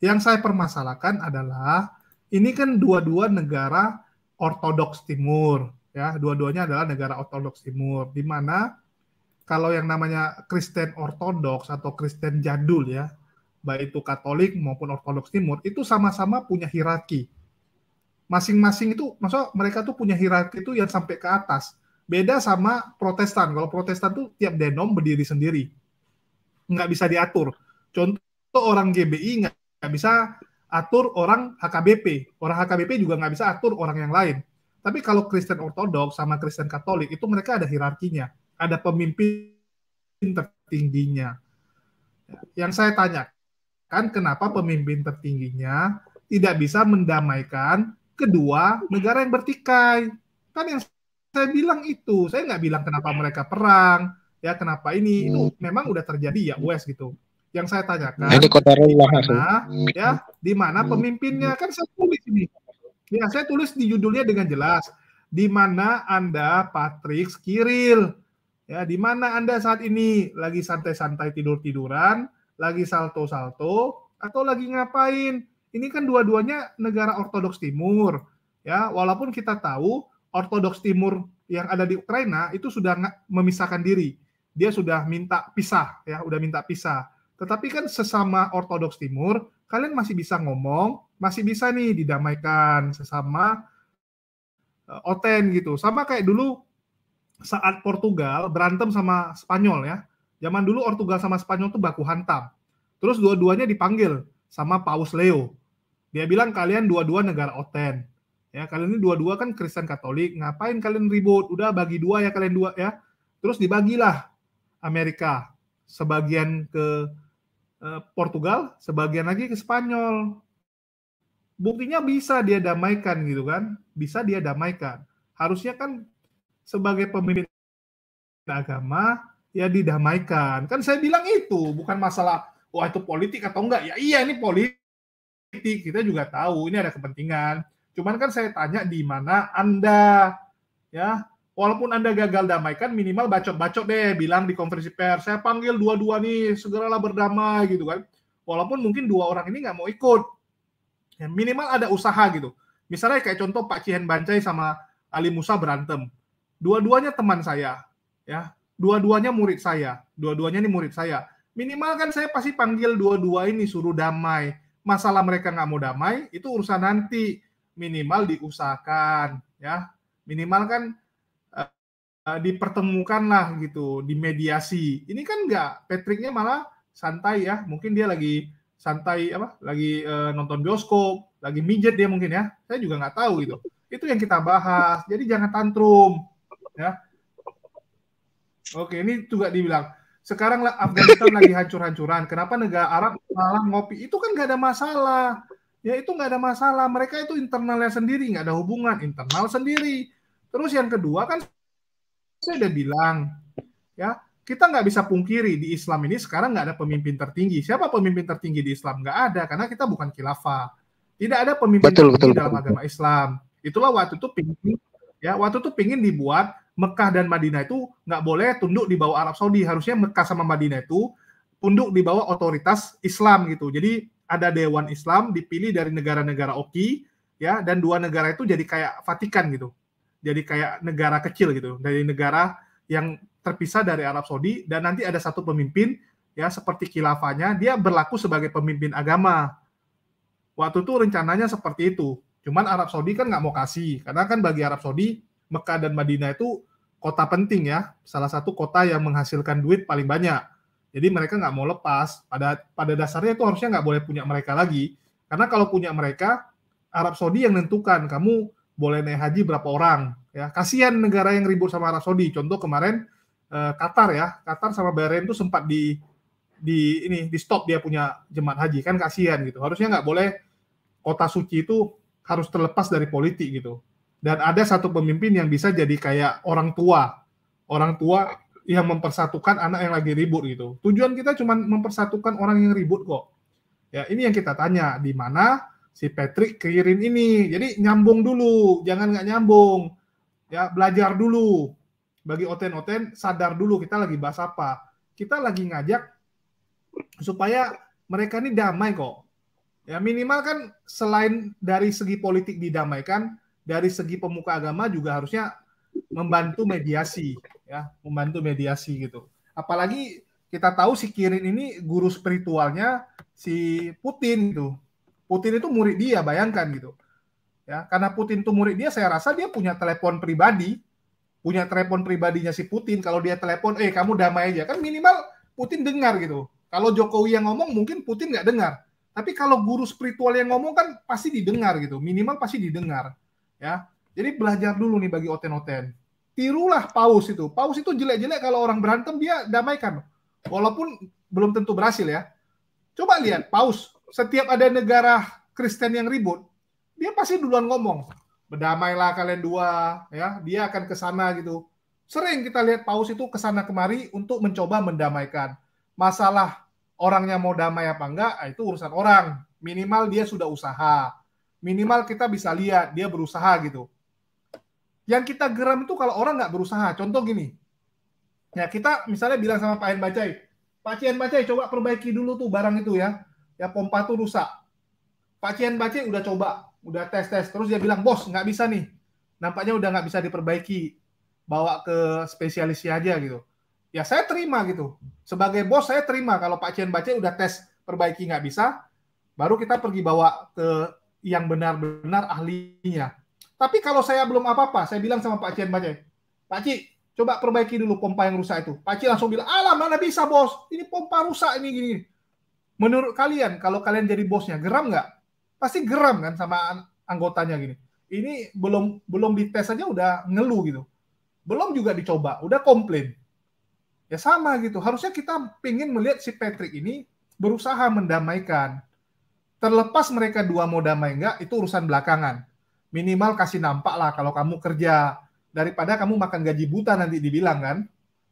Yang saya permasalahkan adalah ini kan dua-dua negara ortodoks timur, ya. Dua-duanya adalah negara ortodoks timur di mana kalau yang namanya Kristen ortodoks atau Kristen jadul ya, baik itu Katolik maupun Ortodoks Timur itu sama-sama punya hierarki. Masing-masing itu, maksudnya mereka tuh punya hierarki itu yang sampai ke atas Beda sama Protestan. Kalau Protestan tuh tiap denom berdiri sendiri. Nggak bisa diatur. Contoh orang GBI nggak, nggak bisa atur orang HKBP. Orang HKBP juga nggak bisa atur orang yang lain. Tapi kalau Kristen Ortodoks sama Kristen Katolik, itu mereka ada hierarkinya. Ada pemimpin tertingginya. Yang saya tanyakan, kenapa pemimpin tertingginya tidak bisa mendamaikan kedua negara yang bertikai? Kan yang saya bilang itu. Saya nggak bilang kenapa mereka perang, ya kenapa ini. Hmm. Itu memang udah terjadi ya US gitu. Yang saya tanyakan, ini kota mana, ya, di mana hmm. pemimpinnya kan saya tulis ini. Ya, saya tulis di judulnya dengan jelas. Di mana Anda, Patrick Kiril, ya, di mana Anda saat ini lagi santai-santai tidur-tiduran, lagi salto-salto, atau lagi ngapain? Ini kan dua-duanya negara Ortodoks Timur, ya. Walaupun kita tahu Ortodoks Timur yang ada di Ukraina itu sudah memisahkan diri. Dia sudah minta pisah ya, udah minta pisah. Tetapi kan sesama Ortodoks Timur, kalian masih bisa ngomong, masih bisa nih didamaikan sesama uh, Oten gitu. Sama kayak dulu saat Portugal berantem sama Spanyol ya. Zaman dulu Portugal sama Spanyol tuh baku hantam. Terus dua-duanya dipanggil sama Paus Leo. Dia bilang kalian dua-dua negara Oten Ya, kalian ini dua-dua kan Kristen Katolik, ngapain kalian ribut? Udah bagi dua ya kalian dua ya. Terus dibagilah Amerika sebagian ke eh, Portugal, sebagian lagi ke Spanyol. Buktinya bisa dia damaikan gitu kan? Bisa dia damaikan. Harusnya kan sebagai pemimpin agama ya didamaikan. Kan saya bilang itu, bukan masalah wah itu politik atau enggak. Ya iya ini politik. Kita juga tahu ini ada kepentingan Cuman kan saya tanya di mana Anda ya. Walaupun Anda gagal damaikan minimal bacot-bacot deh bilang di konferensi pers, saya panggil dua-dua nih, segeralah berdamai gitu kan. Walaupun mungkin dua orang ini nggak mau ikut. Ya, minimal ada usaha gitu. Misalnya kayak contoh Pak Cihen Bancai sama Ali Musa berantem. Dua-duanya teman saya, ya. Dua-duanya murid saya. Dua-duanya ini murid saya. Minimal kan saya pasti panggil dua-dua ini suruh damai masalah mereka nggak mau damai itu urusan nanti minimal diusahakan ya minimal kan uh, dipertemukan lah gitu dimediasi ini kan enggak Patricknya malah santai ya mungkin dia lagi santai apa lagi uh, nonton bioskop lagi mijet dia mungkin ya saya juga nggak tahu gitu itu yang kita bahas jadi jangan tantrum ya oke ini juga dibilang sekarang Afghanistan lagi hancur-hancuran kenapa negara Arab malah ngopi itu kan nggak ada masalah ya itu nggak ada masalah. Mereka itu internalnya sendiri, nggak ada hubungan internal sendiri. Terus yang kedua kan saya udah bilang, ya kita nggak bisa pungkiri di Islam ini sekarang nggak ada pemimpin tertinggi. Siapa pemimpin tertinggi di Islam? Nggak ada, karena kita bukan khilafah. Tidak ada pemimpin betul, tertinggi betul, dalam betul. agama Islam. Itulah waktu itu pingin, ya waktu itu pingin dibuat Mekah dan Madinah itu nggak boleh tunduk di bawah Arab Saudi. Harusnya Mekah sama Madinah itu tunduk di bawah otoritas Islam gitu. Jadi ada Dewan Islam dipilih dari negara-negara Oki ya dan dua negara itu jadi kayak Vatikan gitu. Jadi kayak negara kecil gitu dari negara yang terpisah dari Arab Saudi dan nanti ada satu pemimpin ya seperti kilafahnya dia berlaku sebagai pemimpin agama. Waktu itu rencananya seperti itu. Cuman Arab Saudi kan nggak mau kasih karena kan bagi Arab Saudi Mekah dan Madinah itu kota penting ya, salah satu kota yang menghasilkan duit paling banyak jadi mereka nggak mau lepas. Pada pada dasarnya itu harusnya nggak boleh punya mereka lagi. Karena kalau punya mereka, Arab Saudi yang nentukan kamu boleh naik haji berapa orang. Ya kasihan negara yang ribut sama Arab Saudi. Contoh kemarin eh, Qatar ya, Qatar sama Bahrain itu sempat di di ini di stop dia punya jemaat haji kan kasihan gitu. Harusnya nggak boleh kota suci itu harus terlepas dari politik gitu. Dan ada satu pemimpin yang bisa jadi kayak orang tua, orang tua yang mempersatukan anak yang lagi ribut gitu. Tujuan kita cuma mempersatukan orang yang ribut kok. Ya, ini yang kita tanya di mana si Patrick kirim ini. Jadi nyambung dulu, jangan nggak nyambung. Ya, belajar dulu. Bagi oten-oten sadar dulu kita lagi bahas apa. Kita lagi ngajak supaya mereka ini damai kok. Ya minimal kan selain dari segi politik didamaikan, dari segi pemuka agama juga harusnya membantu mediasi ya, membantu mediasi gitu. Apalagi kita tahu si Kirin ini guru spiritualnya si Putin gitu. Putin itu murid dia, bayangkan gitu. Ya, karena Putin itu murid dia, saya rasa dia punya telepon pribadi, punya telepon pribadinya si Putin. Kalau dia telepon, eh kamu damai aja, kan minimal Putin dengar gitu. Kalau Jokowi yang ngomong mungkin Putin nggak dengar. Tapi kalau guru spiritual yang ngomong kan pasti didengar gitu, minimal pasti didengar. Ya, jadi belajar dulu nih bagi oten-oten. Tirulah paus itu. Paus itu jelek-jelek kalau orang berantem dia damaikan. Walaupun belum tentu berhasil ya. Coba lihat paus. Setiap ada negara Kristen yang ribut, dia pasti duluan ngomong. Berdamailah kalian dua, ya. Dia akan ke sana gitu. Sering kita lihat paus itu ke sana kemari untuk mencoba mendamaikan. Masalah orangnya mau damai apa enggak, ah, itu urusan orang. Minimal dia sudah usaha. Minimal kita bisa lihat dia berusaha gitu yang kita geram itu kalau orang nggak berusaha. Contoh gini, ya kita misalnya bilang sama Pak En Bacai, Pak Cien Bacai coba perbaiki dulu tuh barang itu ya, ya pompa tuh rusak. Pak Cien Bacai udah coba, udah tes tes, terus dia bilang bos nggak bisa nih, nampaknya udah nggak bisa diperbaiki, bawa ke spesialisnya aja gitu. Ya saya terima gitu. Sebagai bos saya terima kalau Pak Cien Bacai udah tes perbaiki nggak bisa, baru kita pergi bawa ke yang benar-benar ahlinya. Tapi kalau saya belum apa-apa, saya bilang sama Pak Cian Bajai, Pak Ci, coba perbaiki dulu pompa yang rusak itu. Pak Ci langsung bilang, alam mana bisa bos, ini pompa rusak ini gini. Menurut kalian, kalau kalian jadi bosnya, geram nggak? Pasti geram kan sama anggotanya gini. Ini belum belum dites aja udah ngeluh gitu. Belum juga dicoba, udah komplain. Ya sama gitu. Harusnya kita pingin melihat si Patrick ini berusaha mendamaikan. Terlepas mereka dua mau damai nggak, itu urusan belakangan minimal kasih nampak lah kalau kamu kerja daripada kamu makan gaji buta nanti dibilang kan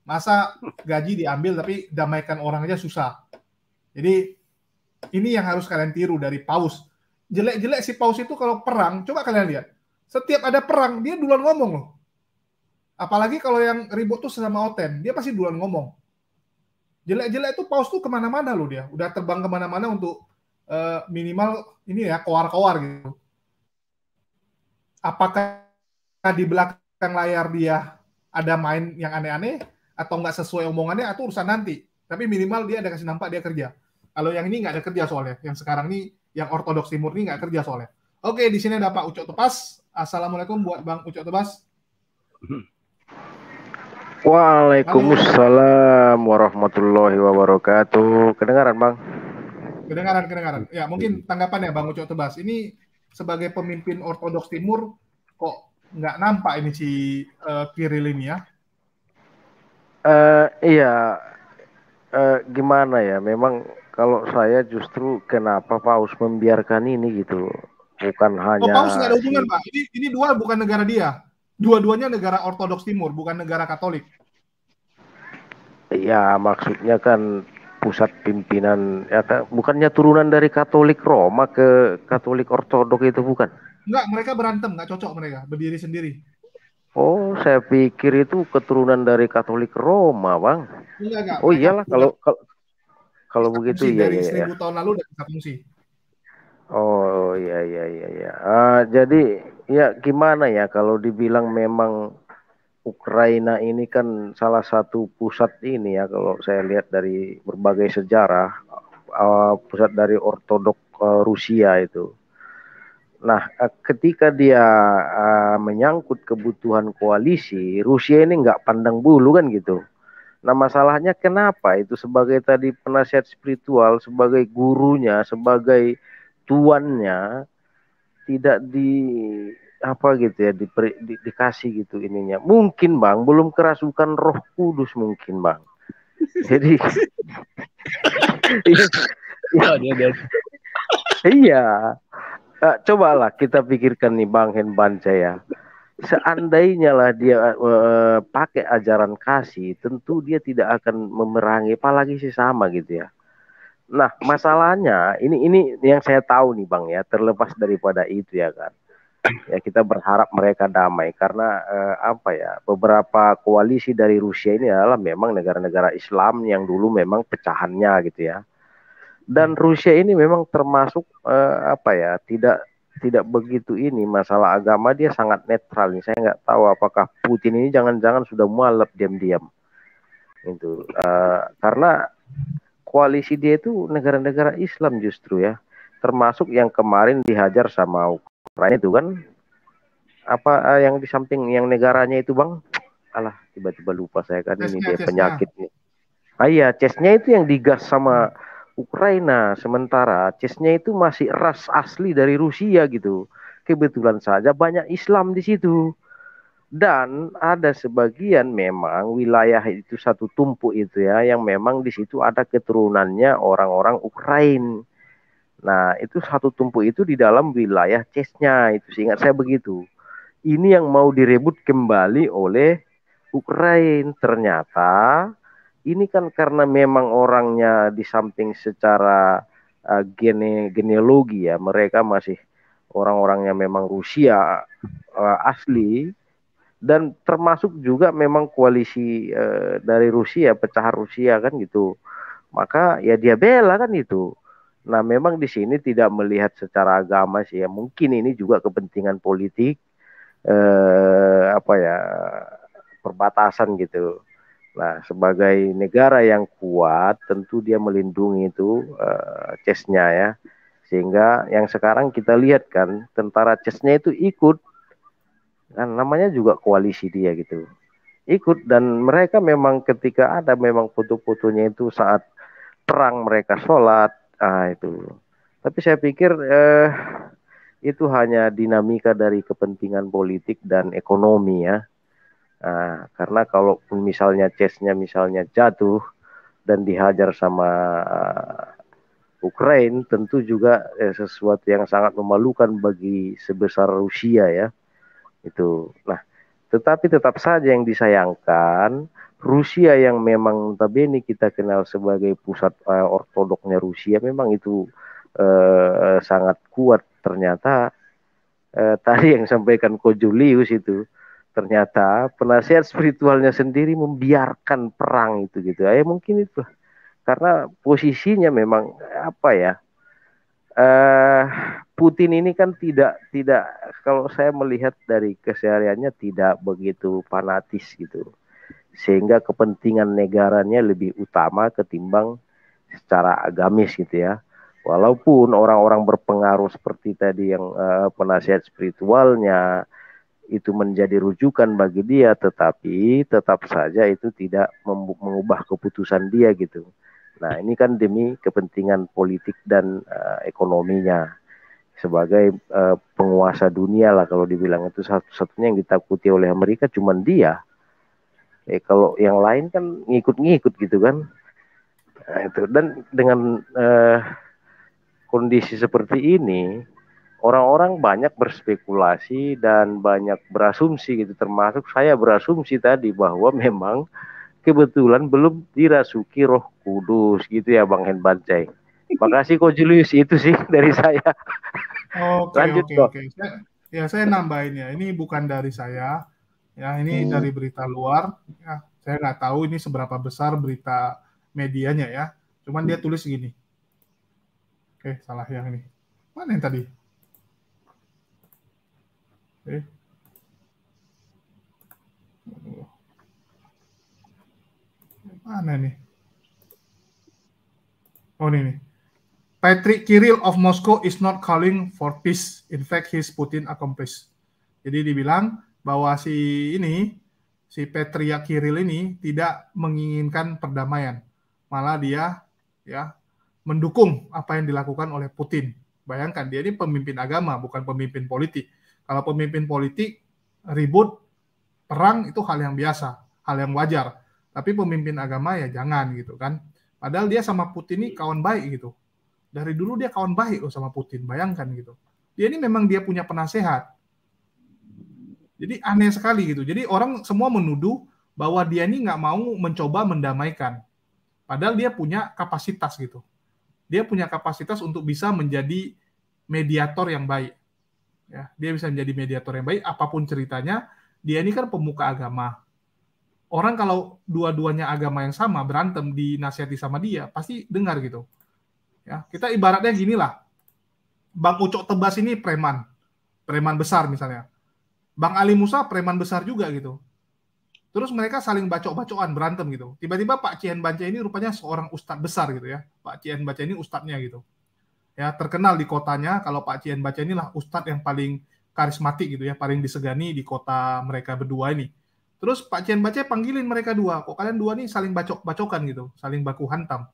masa gaji diambil tapi damaikan orang aja susah jadi ini yang harus kalian tiru dari paus jelek-jelek si paus itu kalau perang coba kalian lihat setiap ada perang dia duluan ngomong loh apalagi kalau yang ribut tuh sama Oten dia pasti duluan ngomong jelek-jelek tuh paus tuh kemana-mana loh dia udah terbang kemana-mana untuk uh, minimal ini ya koar-koar gitu apakah di belakang layar dia ada main yang aneh-aneh atau nggak sesuai omongannya atau urusan nanti. Tapi minimal dia ada kasih nampak dia kerja. Kalau yang ini nggak ada kerja soalnya. Yang sekarang ini yang ortodoks timur ini nggak kerja soalnya. Oke, di sini ada Pak Ucok Tepas. Assalamualaikum buat Bang Ucok Tepas. Waalaikumsalam warahmatullahi wabarakatuh. Kedengaran, Bang? Kedengaran, kedengaran. Ya, mungkin tanggapan ya Bang Ucok Tebas. Ini sebagai pemimpin Ortodoks Timur kok nggak nampak ini si uh, eh, Kiril ini ya? Uh, iya, uh, gimana ya? Memang kalau saya justru kenapa Paus membiarkan ini gitu? Bukan oh, hanya. Paus nggak ada hubungan pak. Ini ini dua bukan negara dia. Dua-duanya negara Ortodoks Timur, bukan negara Katolik. Ya maksudnya kan pusat pimpinan ya, bukannya turunan dari Katolik Roma ke Katolik Ortodok itu bukan? Enggak, mereka berantem, enggak cocok mereka, berdiri sendiri. Oh, saya pikir itu keturunan dari Katolik Roma, Bang. Enggak, enggak. Oh iyalah kalau kalau, kalau begitu ya dari ya. Dari iya, iya. tahun lalu udah bisa fungsi. Oh, iya iya iya iya. Uh, jadi ya gimana ya kalau dibilang memang Ukraina ini kan salah satu pusat ini ya kalau saya lihat dari berbagai sejarah uh, pusat dari Ortodok uh, Rusia itu. Nah, uh, ketika dia uh, menyangkut kebutuhan koalisi, Rusia ini nggak pandang bulu kan gitu. Nah, masalahnya kenapa itu sebagai tadi penasihat spiritual, sebagai gurunya, sebagai tuannya tidak di apa gitu ya di, dikasih gitu ininya mungkin bang belum kerasukan roh kudus mungkin bang [laughs] jadi iya uh, cobalah kita pikirkan nih bang Henbanca ya seandainya lah dia uh, pakai ajaran kasih tentu dia tidak akan memerangi apalagi sesama gitu ya nah masalahnya ini ini yang saya tahu nih bang ya terlepas daripada itu ya kan ya kita berharap mereka damai karena eh, apa ya beberapa koalisi dari Rusia ini adalah memang negara-negara Islam yang dulu memang pecahannya gitu ya dan hmm. Rusia ini memang termasuk eh, apa ya tidak tidak begitu ini masalah agama dia sangat netral nih saya nggak tahu apakah Putin ini jangan-jangan sudah mualaf diam-diam itu eh, karena koalisi dia itu negara-negara Islam justru ya termasuk yang kemarin dihajar sama Ukraina itu kan apa eh, yang di samping yang negaranya itu bang? Alah tiba-tiba lupa saya kan ini dia penyakit nih. Ah iya chessnya itu yang digas sama Ukraina sementara chestnya itu masih ras asli dari Rusia gitu. Kebetulan saja banyak Islam di situ dan ada sebagian memang wilayah itu satu tumpuk itu ya yang memang di situ ada keturunannya orang-orang Ukraina Nah, itu satu tumpu itu di dalam wilayah chestnya itu seingat saya begitu. Ini yang mau direbut kembali oleh Ukraina. Ternyata ini kan karena memang orangnya di samping secara uh, gene genealogi ya, mereka masih orang-orangnya memang Rusia uh, asli dan termasuk juga memang koalisi uh, dari Rusia, pecah Rusia kan gitu. Maka ya dia bela kan itu Nah, memang di sini tidak melihat secara agama sih ya. Mungkin ini juga kepentingan politik eh apa ya perbatasan gitu. Nah, sebagai negara yang kuat, tentu dia melindungi itu eh, chestnya ya. Sehingga yang sekarang kita lihat kan tentara chestnya itu ikut kan namanya juga koalisi dia gitu. Ikut dan mereka memang ketika ada memang foto-fotonya itu saat perang mereka sholat ah itu tapi saya pikir eh, itu hanya dinamika dari kepentingan politik dan ekonomi ya nah, karena kalau misalnya chessnya misalnya jatuh dan dihajar sama uh, Ukraine tentu juga eh, sesuatu yang sangat memalukan bagi sebesar Rusia ya itu nah tetapi tetap saja yang disayangkan Rusia yang memang notabene kita kenal sebagai pusat uh, eh, ortodoknya Rusia memang itu uh, sangat kuat ternyata uh, [laughs] tadi yang sampaikan Kojulius itu ternyata penasihat spiritualnya sendiri membiarkan perang itu gitu ya mungkin itu karena posisinya memang apa ya uh, Putin ini kan tidak tidak kalau saya melihat dari kesehariannya tidak begitu fanatis gitu sehingga kepentingan negaranya lebih utama ketimbang secara agamis gitu ya. Walaupun orang-orang berpengaruh seperti tadi yang uh, penasihat spiritualnya itu menjadi rujukan bagi dia, tetapi tetap saja itu tidak mengubah keputusan dia gitu. Nah ini kan demi kepentingan politik dan uh, ekonominya sebagai uh, penguasa dunia lah kalau dibilang itu satu-satunya yang ditakuti oleh Amerika cuman dia ya kalau yang lain kan ngikut-ngikut gitu kan nah, itu dan dengan eh, kondisi seperti ini orang-orang banyak berspekulasi dan banyak berasumsi gitu termasuk saya berasumsi tadi bahwa memang kebetulan belum dirasuki Roh Kudus gitu ya Bang Hen Bancai. Makasih Ko Julius itu sih [laughs] dari saya. Oke, oke, oke. Ya saya nambahin ya. Ini bukan dari saya Ya, ini hmm. dari berita luar. Ya, saya nggak tahu ini seberapa besar berita medianya ya. Cuman dia tulis gini. Oke, salah yang ini. Mana yang tadi? Oke. Mana nih? Oh, ini nih. Patrick Kirill of Moscow is not calling for peace. In fact, he's Putin accomplice. Jadi dibilang bahwa si ini si Petria Kiril ini tidak menginginkan perdamaian. Malah dia ya mendukung apa yang dilakukan oleh Putin. Bayangkan dia ini pemimpin agama bukan pemimpin politik. Kalau pemimpin politik ribut perang itu hal yang biasa, hal yang wajar. Tapi pemimpin agama ya jangan gitu kan. Padahal dia sama Putin ini kawan baik gitu. Dari dulu dia kawan baik loh sama Putin, bayangkan gitu. Dia ini memang dia punya penasehat, jadi aneh sekali gitu. Jadi orang semua menuduh bahwa dia ini nggak mau mencoba mendamaikan. Padahal dia punya kapasitas gitu. Dia punya kapasitas untuk bisa menjadi mediator yang baik. Ya, dia bisa menjadi mediator yang baik apapun ceritanya. Dia ini kan pemuka agama. Orang kalau dua-duanya agama yang sama berantem dinasihati sama dia pasti dengar gitu. Ya, kita ibaratnya gini lah. Bang Ucok Tebas ini preman. Preman besar misalnya. Bang Ali Musa preman besar juga gitu. Terus mereka saling bacok-bacokan, berantem gitu. Tiba-tiba Pak Cien Banca ini rupanya seorang ustadz besar gitu ya. Pak Cien Banca ini ustadznya gitu. Ya, terkenal di kotanya kalau Pak Cien Banca inilah ustadz yang paling karismatik gitu ya, paling disegani di kota mereka berdua ini. Terus Pak Cien Banca panggilin mereka dua, kok kalian dua nih saling bacok-bacokan gitu, saling baku hantam.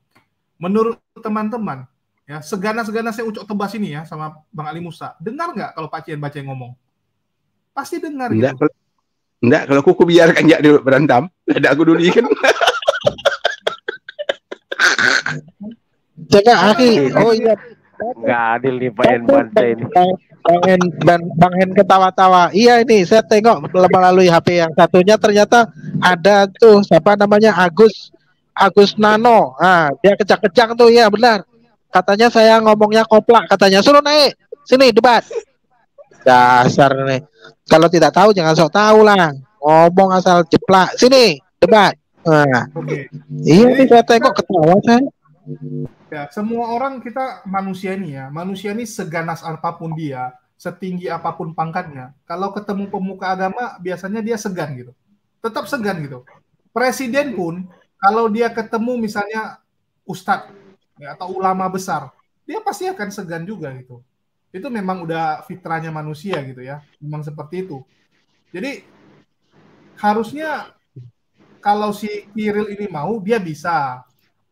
Menurut teman-teman, ya segana-segana saya ucok tebas ini ya sama Bang Ali Musa, dengar nggak kalau Pak Cien Banca ngomong? pasti dengar gitu. enggak, gitu. enggak kalau kuku biarkan dia berantem ada aku dulu kan Jaga Aki, oh iya. Enggak adil nih Pak Hen Bante ini. Bang Hen, bang, bang Hen ketawa-tawa. Iya ini saya tengok melalui HP yang satunya ternyata ada tuh siapa namanya Agus Agus Nano. Ah, dia kecak-kecak tuh ya benar. Katanya saya ngomongnya koplak katanya. Suruh naik sini debat. Dasar nih. Kalau tidak tahu jangan sok tahu lah. Ngomong asal jeplak. Sini, debat. Nah. Okay. Iya, ini saya tengok ketawa saya. Ya, semua orang kita manusia ini ya. Manusia ini seganas apapun dia, setinggi apapun pangkatnya. Kalau ketemu pemuka agama, biasanya dia segan gitu. Tetap segan gitu. Presiden pun kalau dia ketemu misalnya ustadz ya, atau ulama besar, dia pasti akan segan juga gitu itu memang udah fitranya manusia gitu ya memang seperti itu jadi harusnya kalau si Kiril ini mau dia bisa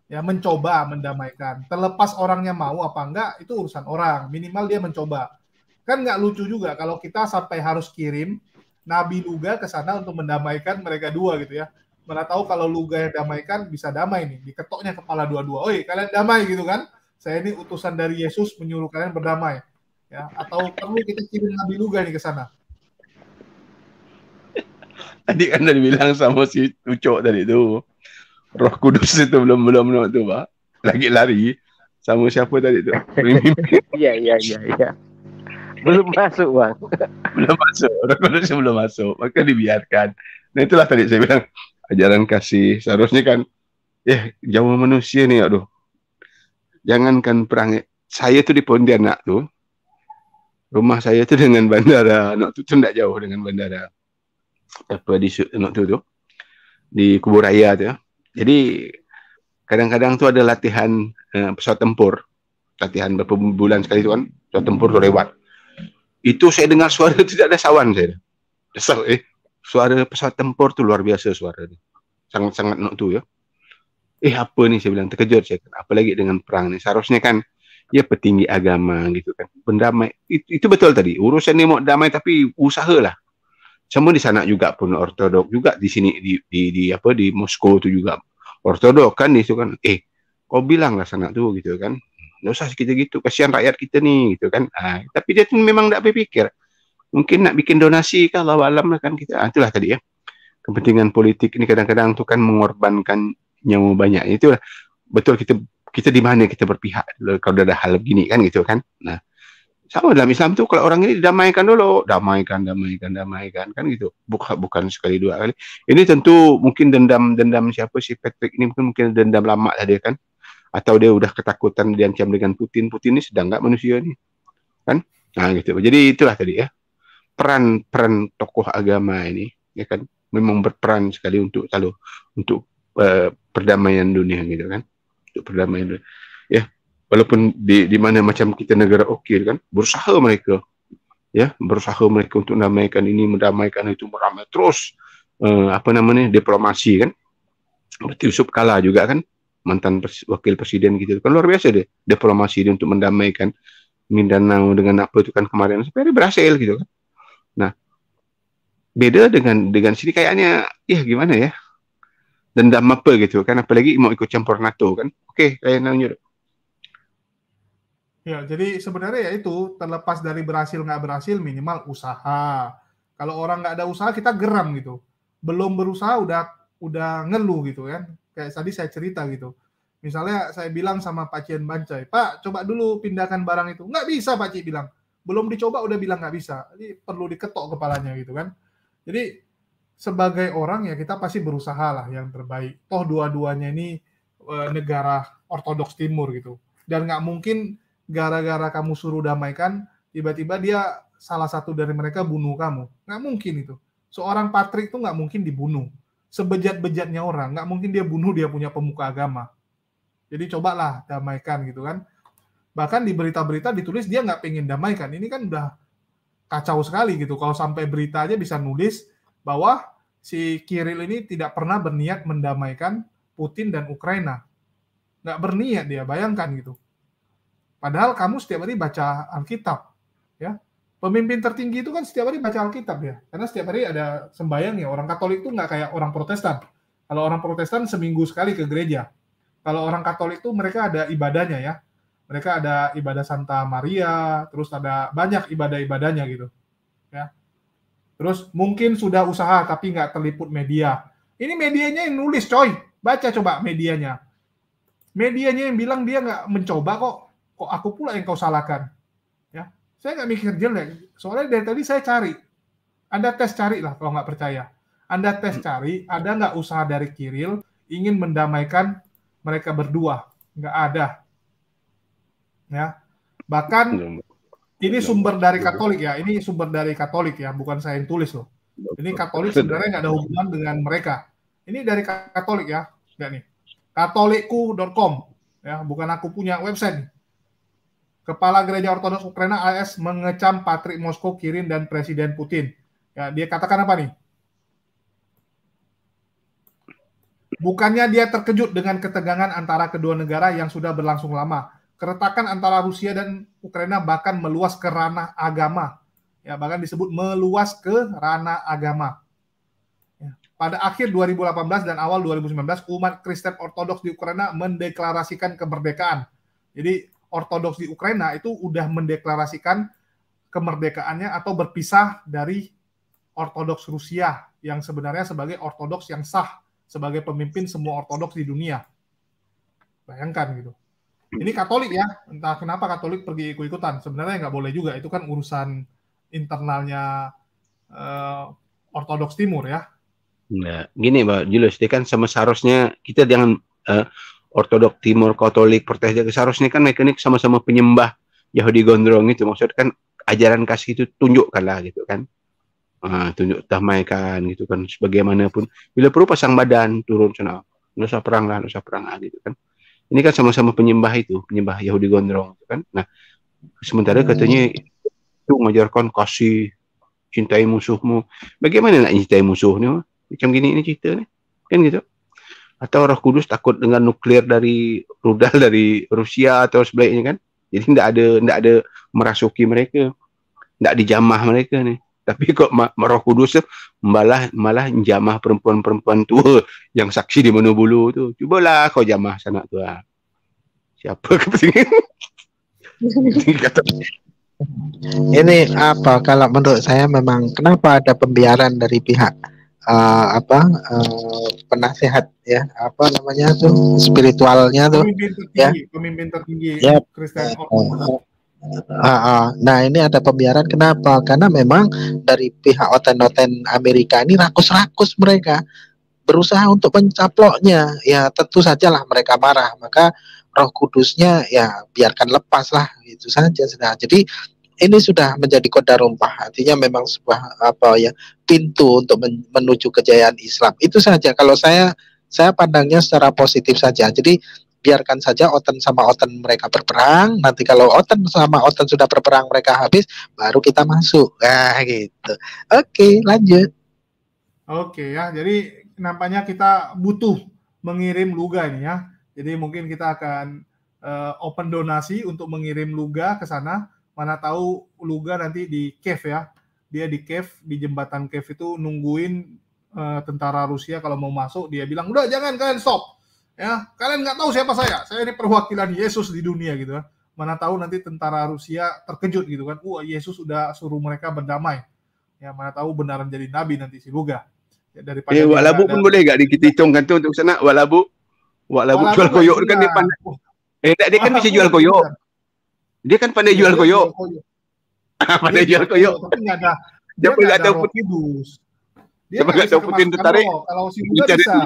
ya mencoba mendamaikan terlepas orangnya mau apa enggak itu urusan orang minimal dia mencoba kan nggak lucu juga kalau kita sampai harus kirim Nabi Luga ke sana untuk mendamaikan mereka dua gitu ya mana tahu kalau Luga yang damaikan bisa damai nih diketoknya kepala dua-dua oi kalian damai gitu kan saya ini utusan dari Yesus menyuruh kalian berdamai ya atau perlu kita kirim Nabi Luga nih ke sana [laughs] tadi kan udah bilang sama si Ucok tadi itu Roh Kudus itu belum belum belum tuh pak lagi lari sama siapa tadi itu [laughs] iya iya iya iya belum masuk bang [laughs] belum masuk Roh Kudus belum masuk maka dibiarkan nah itulah tadi saya bilang ajaran kasih seharusnya kan eh jauh manusia nih aduh jangankan perang saya tuh di Pontianak tuh rumah saya tu [laughs] dengan bandara anak tu tu tak jauh dengan bandara apa di anak tu tu di kubur raya tu ya. jadi kadang-kadang tu ada latihan uh, pesawat tempur latihan beberapa bulan sekali tu kan pesawat tempur tu lewat itu saya dengar suara tidak ada sawan saya Besar, eh suara pesawat tempur tu luar biasa suara tu sangat-sangat nak tu ya eh apa ni saya bilang terkejut saya apalagi dengan perang ni seharusnya kan ya petinggi agama gitu kan berdamai itu, itu betul tadi urusan ni mau damai tapi usahalah semua di sana juga pun ortodok juga di sini di di, di apa di Moskow tu juga ortodok kan itu kan eh kau bilanglah sana tu gitu kan tak usah kita gitu kasihan rakyat kita ni gitu kan ha, tapi dia tu memang tak berfikir mungkin nak bikin donasi kalau alam lah kan kita ha, itulah tadi ya kepentingan politik ini kadang-kadang tu kan mengorbankan nyawa banyak itulah betul kita kita di mana kita berpihak kalau ada hal begini kan gitu kan nah sama dalam Islam tuh kalau orang ini didamaikan dulu damaikan damaikan damaikan kan gitu bukan bukan sekali dua kali ini tentu mungkin dendam dendam siapa si Patrick ini mungkin mungkin dendam lama lah dia kan atau dia udah ketakutan diancam dengan Putin Putin ini sedang nggak manusia nih kan nah gitu jadi itulah tadi ya peran peran tokoh agama ini ya kan memang berperan sekali untuk lalu untuk uh, perdamaian dunia gitu kan untuk perdamaian ya walaupun di di mana macam kita negara okey kan berusaha mereka ya berusaha mereka untuk mendamaikan ini mendamaikan itu meramai terus uh, apa namanya diplomasi kan Berarti Yusuf Kala juga kan mantan pres, wakil presiden gitu kan luar biasa deh diplomasi dia untuk mendamaikan Mindanao dengan apa itu kan kemarin sampai berhasil gitu kan nah beda dengan dengan sini kayaknya ya gimana ya dendam apa gitu kan apalagi mau ikut campur NATO kan okey saya nak ya jadi sebenarnya ya itu terlepas dari berhasil nggak berhasil minimal usaha kalau orang nggak ada usaha kita geram gitu belum berusaha udah udah ngeluh gitu kan kayak tadi saya cerita gitu misalnya saya bilang sama Pak Cien Bancai Pak coba dulu pindahkan barang itu nggak bisa Pak Cien bilang belum dicoba udah bilang nggak bisa jadi perlu diketok kepalanya gitu kan jadi sebagai orang ya kita pasti berusaha lah yang terbaik. Toh dua-duanya ini e, negara ortodoks timur gitu. Dan nggak mungkin gara-gara kamu suruh damaikan, tiba-tiba dia salah satu dari mereka bunuh kamu. Nggak mungkin itu. Seorang patrik tuh nggak mungkin dibunuh. Sebejat-bejatnya orang, nggak mungkin dia bunuh dia punya pemuka agama. Jadi cobalah damaikan gitu kan. Bahkan di berita-berita ditulis dia nggak pengen damaikan. Ini kan udah kacau sekali gitu. Kalau sampai berita aja bisa nulis bahwa si Kiril ini tidak pernah berniat mendamaikan Putin dan Ukraina. Nggak berniat dia, bayangkan gitu. Padahal kamu setiap hari baca Alkitab, ya. Pemimpin tertinggi itu kan setiap hari baca Alkitab ya, karena setiap hari ada sembayang ya. Orang Katolik itu nggak kayak orang Protestan. Kalau orang Protestan seminggu sekali ke gereja. Kalau orang Katolik itu mereka ada ibadahnya ya. Mereka ada ibadah Santa Maria, terus ada banyak ibadah-ibadahnya gitu. Ya. Terus mungkin sudah usaha tapi nggak terliput media. Ini medianya yang nulis coy. Baca coba medianya. Medianya yang bilang dia nggak mencoba kok. Kok aku pula yang kau salahkan. Ya, Saya nggak mikir jelek. Soalnya dari tadi saya cari. Anda tes cari lah kalau nggak percaya. Anda tes hmm. cari, ada nggak usaha dari Kiril ingin mendamaikan mereka berdua? Nggak ada. Ya, Bahkan ini iya, sumber dari Katolik ya, ini sumber dari Katolik ya, bukan saya yang tulis loh. Ini Katolik sebenarnya nggak ada hubungan dengan mereka. Ini dari Katolik ya, nggak nih. Katolikku.com ya, bukan aku punya website. Nih. Kepala Gereja Ortodoks Ukraina AS mengecam Patrik Moskow Kirin dan Presiden Putin. Ya, dia katakan apa nih? Bukannya dia terkejut dengan ketegangan antara kedua negara yang sudah berlangsung lama, Keretakan antara Rusia dan Ukraina bahkan meluas ke ranah agama. Ya, bahkan disebut meluas ke ranah agama. Ya. Pada akhir 2018 dan awal 2019, umat Kristen Ortodoks di Ukraina mendeklarasikan kemerdekaan. Jadi Ortodoks di Ukraina itu udah mendeklarasikan kemerdekaannya atau berpisah dari Ortodoks Rusia yang sebenarnya sebagai Ortodoks yang sah sebagai pemimpin semua Ortodoks di dunia. Bayangkan gitu ini Katolik ya, entah kenapa Katolik pergi ikut-ikutan. Sebenarnya nggak boleh juga, itu kan urusan internalnya uh, Ortodoks Timur ya. Nah, gini mbak Julius, dia kan sama seharusnya kita dengan uh, eh, Ortodok Timur, Katolik, Protestan, seharusnya kan mekanik sama-sama penyembah Yahudi gondrong itu. Maksudnya kan ajaran kasih itu tunjukkanlah gitu kan. Uh, tunjuk damaikan gitu kan sebagaimanapun bila perlu pasang badan turun sana nggak usah perang lah nggak usah perang lah gitu kan ini kan sama-sama penyembah itu penyembah Yahudi gondrong kan nah sementara hmm. katanya itu mengajarkan kasih cintai musuhmu bagaimana nak cintai musuh ni macam gini ini cerita ni kan gitu atau roh kudus takut dengan nuklear dari rudal [laughs] dari Rusia atau sebaliknya kan jadi tidak ada tidak ada merasuki mereka tidak dijamah mereka ni tapi kok roh kudus malah malah jamah perempuan-perempuan tua yang saksi di menu bulu tu cubalah kau jamah sana tua. siapa kepentingan [laughs] kata ini apa kalau menurut saya memang kenapa ada pembiaran dari pihak uh, apa uh, penasehat ya apa namanya tuh spiritualnya tuh pemimpin tertinggi, ya pemimpin tertinggi ya, Kristen uh, Ah, ah, nah ini ada pembiaran kenapa? Karena memang dari pihak oten-oten Amerika ini rakus-rakus mereka berusaha untuk mencaploknya. Ya tentu sajalah mereka marah. Maka Roh Kudusnya ya biarkan lepas lah itu saja. Nah, jadi ini sudah menjadi kota rumpah artinya memang sebuah apa ya pintu untuk men menuju kejayaan Islam itu saja kalau saya saya pandangnya secara positif saja jadi biarkan saja Oten sama Oten mereka berperang. Nanti kalau Oten sama Oten sudah berperang mereka habis, baru kita masuk. Nah, gitu. Oke, lanjut. Oke ya, jadi nampaknya kita butuh mengirim luga ini ya. Jadi mungkin kita akan uh, open donasi untuk mengirim luga ke sana. Mana tahu luga nanti di cave ya. Dia di cave, di jembatan cave itu nungguin uh, tentara Rusia kalau mau masuk dia bilang, "Udah jangan kalian stop." Ya, kalian nggak tahu siapa saya. Saya ini perwakilan Yesus di dunia gitu kan. Mana tahu nanti tentara Rusia terkejut gitu kan. Wah, Yesus udah suruh mereka berdamai. Ya, mana tahu benaran jadi nabi nanti si Luga. Ya, daripada eh, walabu pun ada... boleh gak kita hitungkan tuh untuk sana walabu. Walabu, jual koyok kan dia pandai. Eh, dia kan bisa jual koyok. Dia kan pandai jual koyok. pandai jual koyok. [laughs] Tapi pun ada. Dia punya putih Dia nggak tahu putih tertarik. Kalau si Luga bisa.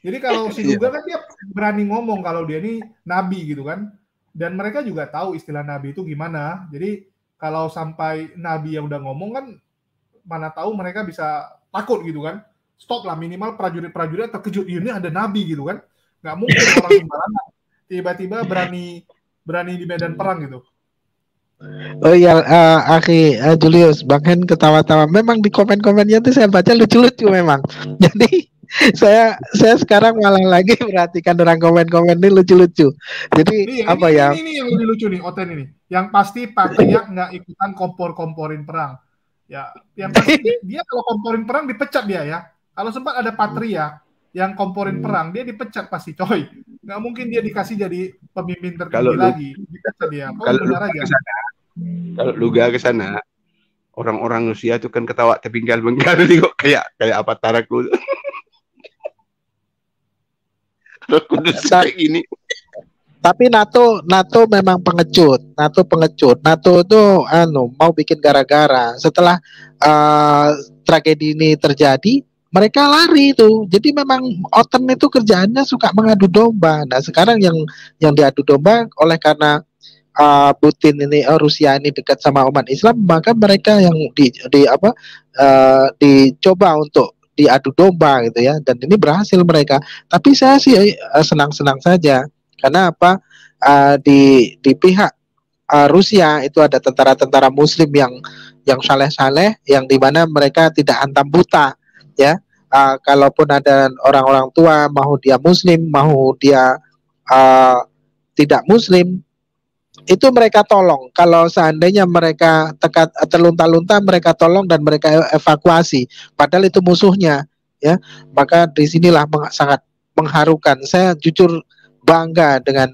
Jadi kalau si iya. Duga kan dia berani ngomong kalau dia ini nabi gitu kan. Dan mereka juga tahu istilah nabi itu gimana. Jadi kalau sampai nabi yang udah ngomong kan mana tahu mereka bisa takut gitu kan. Stop lah minimal prajurit-prajurit terkejut iya, ini ada nabi gitu kan. Nggak mungkin orang sembarangan tiba-tiba berani berani di medan perang gitu. Oh iya, uh, Aki uh, Julius, Bang Hen ketawa-tawa. Memang di komen-komennya tuh saya baca lucu-lucu memang. Hmm. Jadi saya saya sekarang malah lagi perhatikan orang komen-komen ini lucu-lucu. Jadi ini, apa ini, ya? Ini, ini yang lebih lucu nih, Oten ini. Yang pasti Pak Tiak [laughs] nggak ikutan kompor-komporin perang. Ya, yang pasti [laughs] dia kalau komporin perang dipecat dia ya. Kalau sempat ada Patria, yang komporin hmm. perang dia dipecat pasti coy nggak mungkin dia dikasih jadi pemimpin tertinggi kalau lagi dipecat dia kalau benar ke sana kalau luga ke sana orang-orang Rusia tuh kan ketawa tepinggal menggali nih kok kayak kayak apa tarak lu kudus kayak gini tapi NATO NATO memang pengecut NATO pengecut NATO tuh anu mau bikin gara-gara setelah uh, tragedi ini terjadi mereka lari itu. Jadi memang Oten itu kerjaannya suka mengadu domba. Nah sekarang yang yang diadu domba oleh karena uh, Putin ini uh, Rusia ini dekat sama umat Islam, maka mereka yang di, di apa uh, dicoba untuk diadu domba gitu ya. Dan ini berhasil mereka. Tapi saya sih senang uh, senang-senang saja karena apa uh, di di pihak uh, Rusia itu ada tentara-tentara Muslim yang yang saleh-saleh, yang dimana mereka tidak hantam buta ya uh, kalaupun ada orang-orang tua mau dia muslim mau dia uh, tidak muslim itu mereka tolong kalau seandainya mereka tekat terlunta-lunta mereka tolong dan mereka e, evakuasi padahal itu musuhnya ya maka disinilah meng sangat mengharukan saya jujur bangga dengan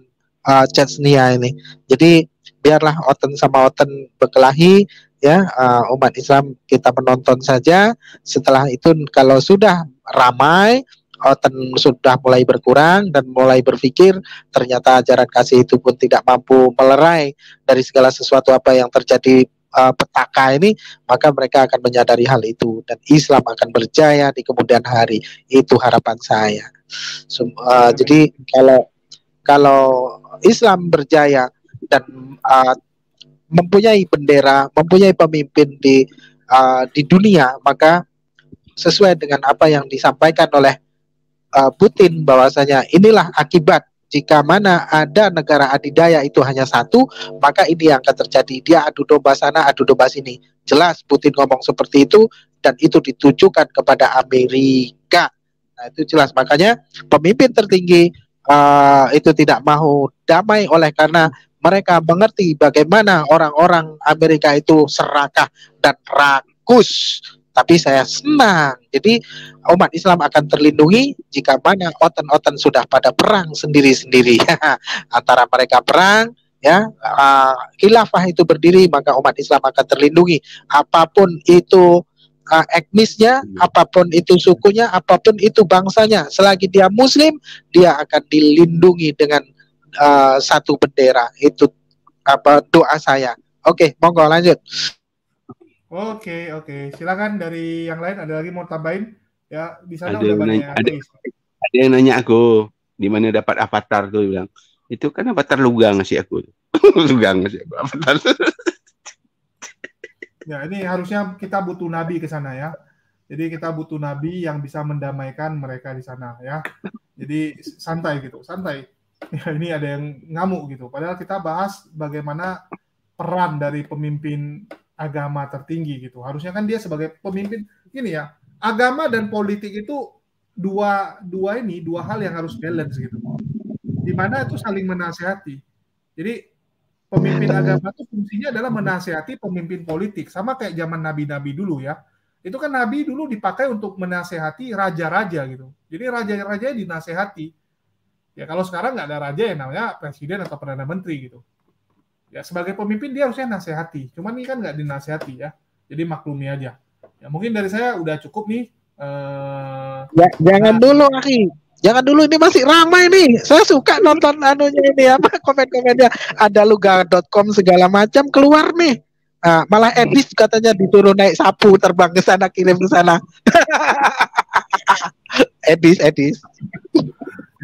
uh, ah, Chesnia ini jadi biarlah Oten sama Oten berkelahi ya uh, umat Islam kita menonton saja setelah itu kalau sudah ramai oten oh, sudah mulai berkurang dan mulai berpikir ternyata ajaran kasih itu pun tidak mampu melerai dari segala sesuatu apa yang terjadi uh, petaka ini maka mereka akan menyadari hal itu dan Islam akan berjaya di kemudian hari itu harapan saya so, uh, eh, jadi kalau kalau Islam berjaya dan uh, mempunyai bendera, mempunyai pemimpin di uh, di dunia, maka sesuai dengan apa yang disampaikan oleh uh, Putin bahwasanya inilah akibat jika mana ada negara adidaya itu hanya satu, maka ini yang akan terjadi. Dia adu domba sana, adu domba sini. Jelas Putin ngomong seperti itu dan itu ditujukan kepada Amerika. Nah, itu jelas. Makanya pemimpin tertinggi uh, itu tidak mau damai oleh karena mereka mengerti bagaimana orang-orang Amerika itu serakah dan rakus. Tapi saya senang. Jadi umat Islam akan terlindungi jika mana oten-oten sudah pada perang sendiri-sendiri. [laughs] Antara mereka perang, ya uh, khilafah itu berdiri maka umat Islam akan terlindungi apapun itu uh, etnisnya hmm. apapun itu sukunya apapun itu bangsanya selagi dia muslim dia akan dilindungi dengan uh, satu bendera itu apa doa saya oke okay, monggo lanjut oke okay, oke okay. silakan dari yang lain ada lagi mau tambahin ya di sana ada udah nanya, ada, ada yang nanya aku di mana dapat avatar tuh bilang itu kan avatar lugang sih aku [laughs] lugang sih aku avatar [laughs] ya ini harusnya kita butuh nabi ke sana ya jadi kita butuh nabi yang bisa mendamaikan mereka di sana ya jadi santai gitu santai [laughs] ya ini ada yang ngamuk gitu. Padahal kita bahas bagaimana peran dari pemimpin agama tertinggi gitu. Harusnya kan dia sebagai pemimpin ini ya. Agama dan politik itu dua dua ini dua hal yang harus balance gitu. Di mana itu saling menasehati. Jadi pemimpin agama itu fungsinya adalah menasehati pemimpin politik sama kayak zaman nabi-nabi dulu ya. Itu kan nabi dulu dipakai untuk menasehati raja-raja gitu. Jadi raja-raja dinasehati Ya kalau sekarang nggak ada raja yang namanya presiden atau perdana menteri gitu. Ya sebagai pemimpin dia harusnya nasihati. Cuman ini kan nggak dinasihati ya. Jadi maklumi aja. Ya mungkin dari saya udah cukup nih. Eh, ya, jangan nah, dulu Aki. Jangan dulu ini masih ramai nih. Saya suka nonton anunya ini apa komen-komennya. Ada lugar.com segala macam keluar nih. Nah, malah Edis katanya disuruh naik sapu terbang ke sana kirim ke sana. [laughs] Edis, Edis.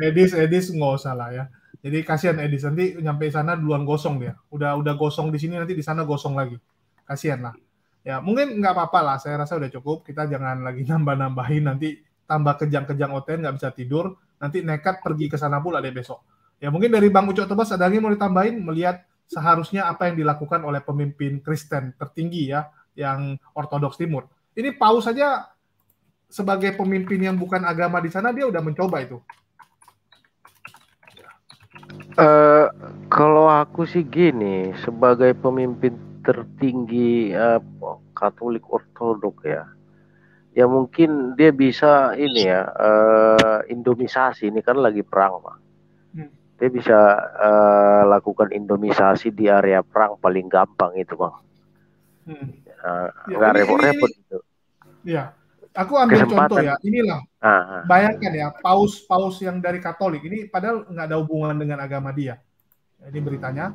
Edis, Edis nggak usah lah ya. Jadi kasihan Edis nanti nyampe sana duluan gosong dia. Udah udah gosong di sini nanti di sana gosong lagi. Kasihan lah. Ya mungkin nggak apa-apa lah. Saya rasa udah cukup. Kita jangan lagi [laughs] nambah-nambahin nanti tambah kejang-kejang OTN nggak bisa tidur. Nanti nekat pergi ke sana pula deh besok. Ya mungkin dari Bang Ucok Tebas ada lagi mau ditambahin melihat seharusnya apa yang dilakukan oleh pemimpin Kristen tertinggi ya yang Ortodoks Timur. Ini Paus saja sebagai pemimpin yang bukan agama di sana dia udah mencoba itu Uh, kalau aku sih gini, sebagai pemimpin tertinggi, uh, Katolik Ortodok ya, ya mungkin dia bisa ini ya, uh, Indomisasi, ini kan lagi perang, Pak. Hmm. Dia bisa, uh, lakukan Indomisasi di area perang paling gampang itu, Bang. Hmm. uh, ya, nggak repot-repot itu. Ya aku ambil kesempatan. contoh ya, inilah. Aha. Ah. Bayangkan ya, paus-paus yang dari Katolik ini padahal nggak ada hubungan dengan agama dia. Ini beritanya.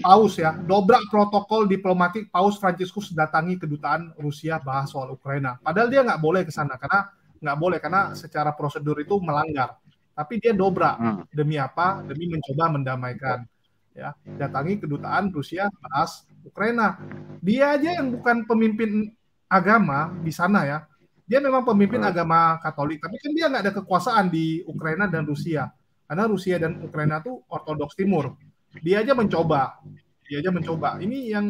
Paus ya, dobrak protokol diplomatik Paus Franciscus datangi kedutaan Rusia bahas soal Ukraina. Padahal dia nggak boleh ke sana karena nggak boleh karena secara prosedur itu melanggar. Tapi dia dobrak hmm. demi apa? Demi mencoba mendamaikan. Ya, datangi kedutaan Rusia bahas Ukraina. Dia aja yang bukan pemimpin agama di sana ya, dia memang pemimpin hmm. agama Katolik, tapi kan dia nggak ada kekuasaan di Ukraina dan Rusia. Karena Rusia dan Ukraina tuh Ortodoks Timur. Dia aja mencoba, dia aja mencoba. Ini yang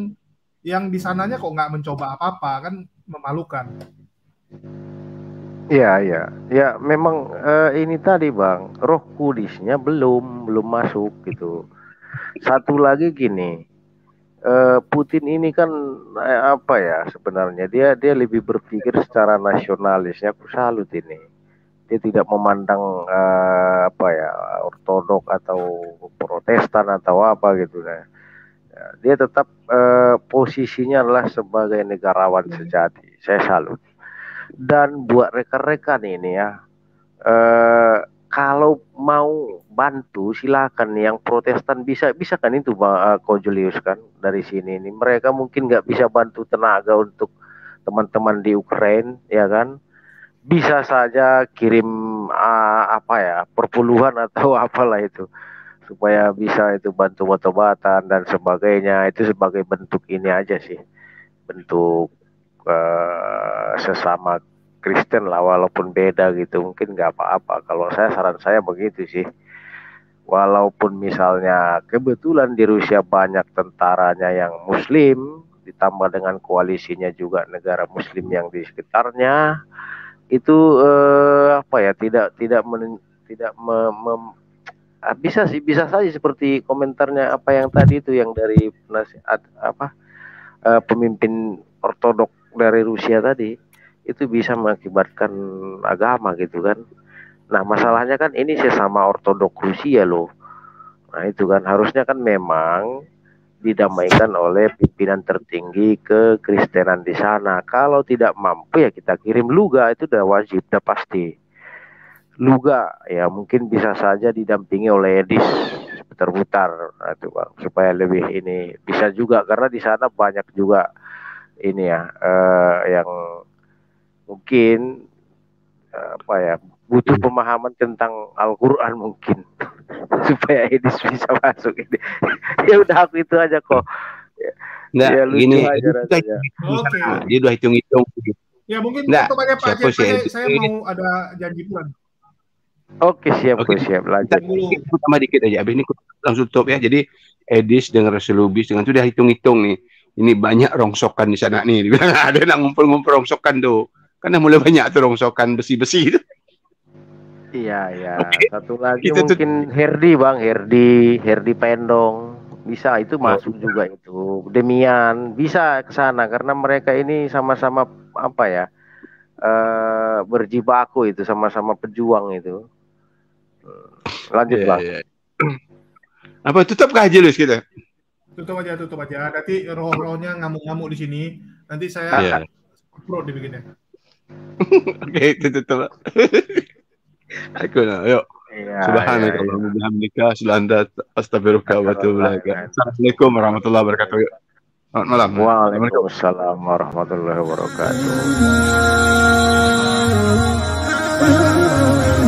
yang di sananya kok nggak mencoba apa-apa kan memalukan. Iya iya ya memang uh, ini tadi bang roh kudisnya belum belum masuk gitu. Satu lagi gini Eh, Putin ini kan eh, apa ya sebenarnya dia dia lebih berpikir secara nasionalisnya aku salut ini dia tidak memandang uh, apa ya ortodok atau protestan atau apa gitu kan. ya dia tetap uh, posisinya adalah sebagai negarawan sejati saya salut dan buat rekan-rekan ini ya eh, kalau mau bantu silakan yang Protestan bisa bisa kan itu Pak uh, Julius kan dari sini ini mereka mungkin nggak bisa bantu tenaga untuk teman-teman di Ukraina ya kan bisa saja kirim uh, apa ya perpuluhan atau [laughs] apalah itu supaya bisa itu bantu obat-obatan dan sebagainya itu sebagai bentuk ini aja sih bentuk uh, sesama Kristen lah walaupun beda gitu mungkin nggak apa-apa kalau saya saran saya begitu sih walaupun misalnya kebetulan di Rusia banyak tentaranya yang muslim ditambah dengan koalisinya juga negara muslim yang di sekitarnya itu eh, apa ya tidak tidak men, tidak me, me, ah, bisa sih bisa saja seperti komentarnya apa yang tadi itu yang dari penasihat apa eh, pemimpin ortodok dari Rusia tadi itu bisa mengakibatkan agama gitu kan. Nah masalahnya kan ini sesama ortodok Rusia loh. Nah itu kan harusnya kan memang didamaikan oleh pimpinan tertinggi ke Kristenan di sana. Kalau tidak mampu ya kita kirim luga itu udah wajib, udah pasti. Luga ya mungkin bisa saja didampingi oleh Edis putar-putar nah, itu bang supaya lebih ini bisa juga karena di sana banyak juga ini ya eh, yang mungkin apa ya butuh pemahaman tentang Al-Quran mungkin [laughs] supaya ini bisa masuk ini [laughs] ya udah aku itu aja kok Nggak, ya, gini aja rasanya. Okay. dia udah hitung-hitung ya mungkin nggak saya, Pak saya mau ada janji bulan Oke siap, Oke, siap lanjut. Pertama dikit aja, abis ini langsung tutup ya. Jadi Edis dengan resulubis dengan itu udah hitung-hitung nih. Ini banyak rongsokan di sana nih. [laughs] ada yang ngumpul-ngumpul rongsokan tuh kan Karena mulai banyak tuh rongsokan besi-besi itu. Iya, iya. Okay. Satu lagi itu mungkin tuh. Herdi, Bang. Herdi, Herdi Pendong. Bisa itu masuk oh. juga itu. Demian bisa ke sana karena mereka ini sama-sama apa ya? Uh, berjibaku itu sama-sama pejuang itu. Lanjut, yeah, Yeah. Iya. Apa tutup kah Luis kita? Tutup aja, tutup aja. Nanti roh-rohnya ngamuk-ngamuk di sini. Nanti saya yeah. pro dibikinnya. Oke, itu coba. [laughs] Aku nah, yuk. Ya, Subhanallah, ya, bihamdika, iya. sulanda, astagfirullah, Assalamualaikum warahmatullahi wabarakatuh. Selamat malam. Waalaikumsalam warahmatullahi wabarakatuh.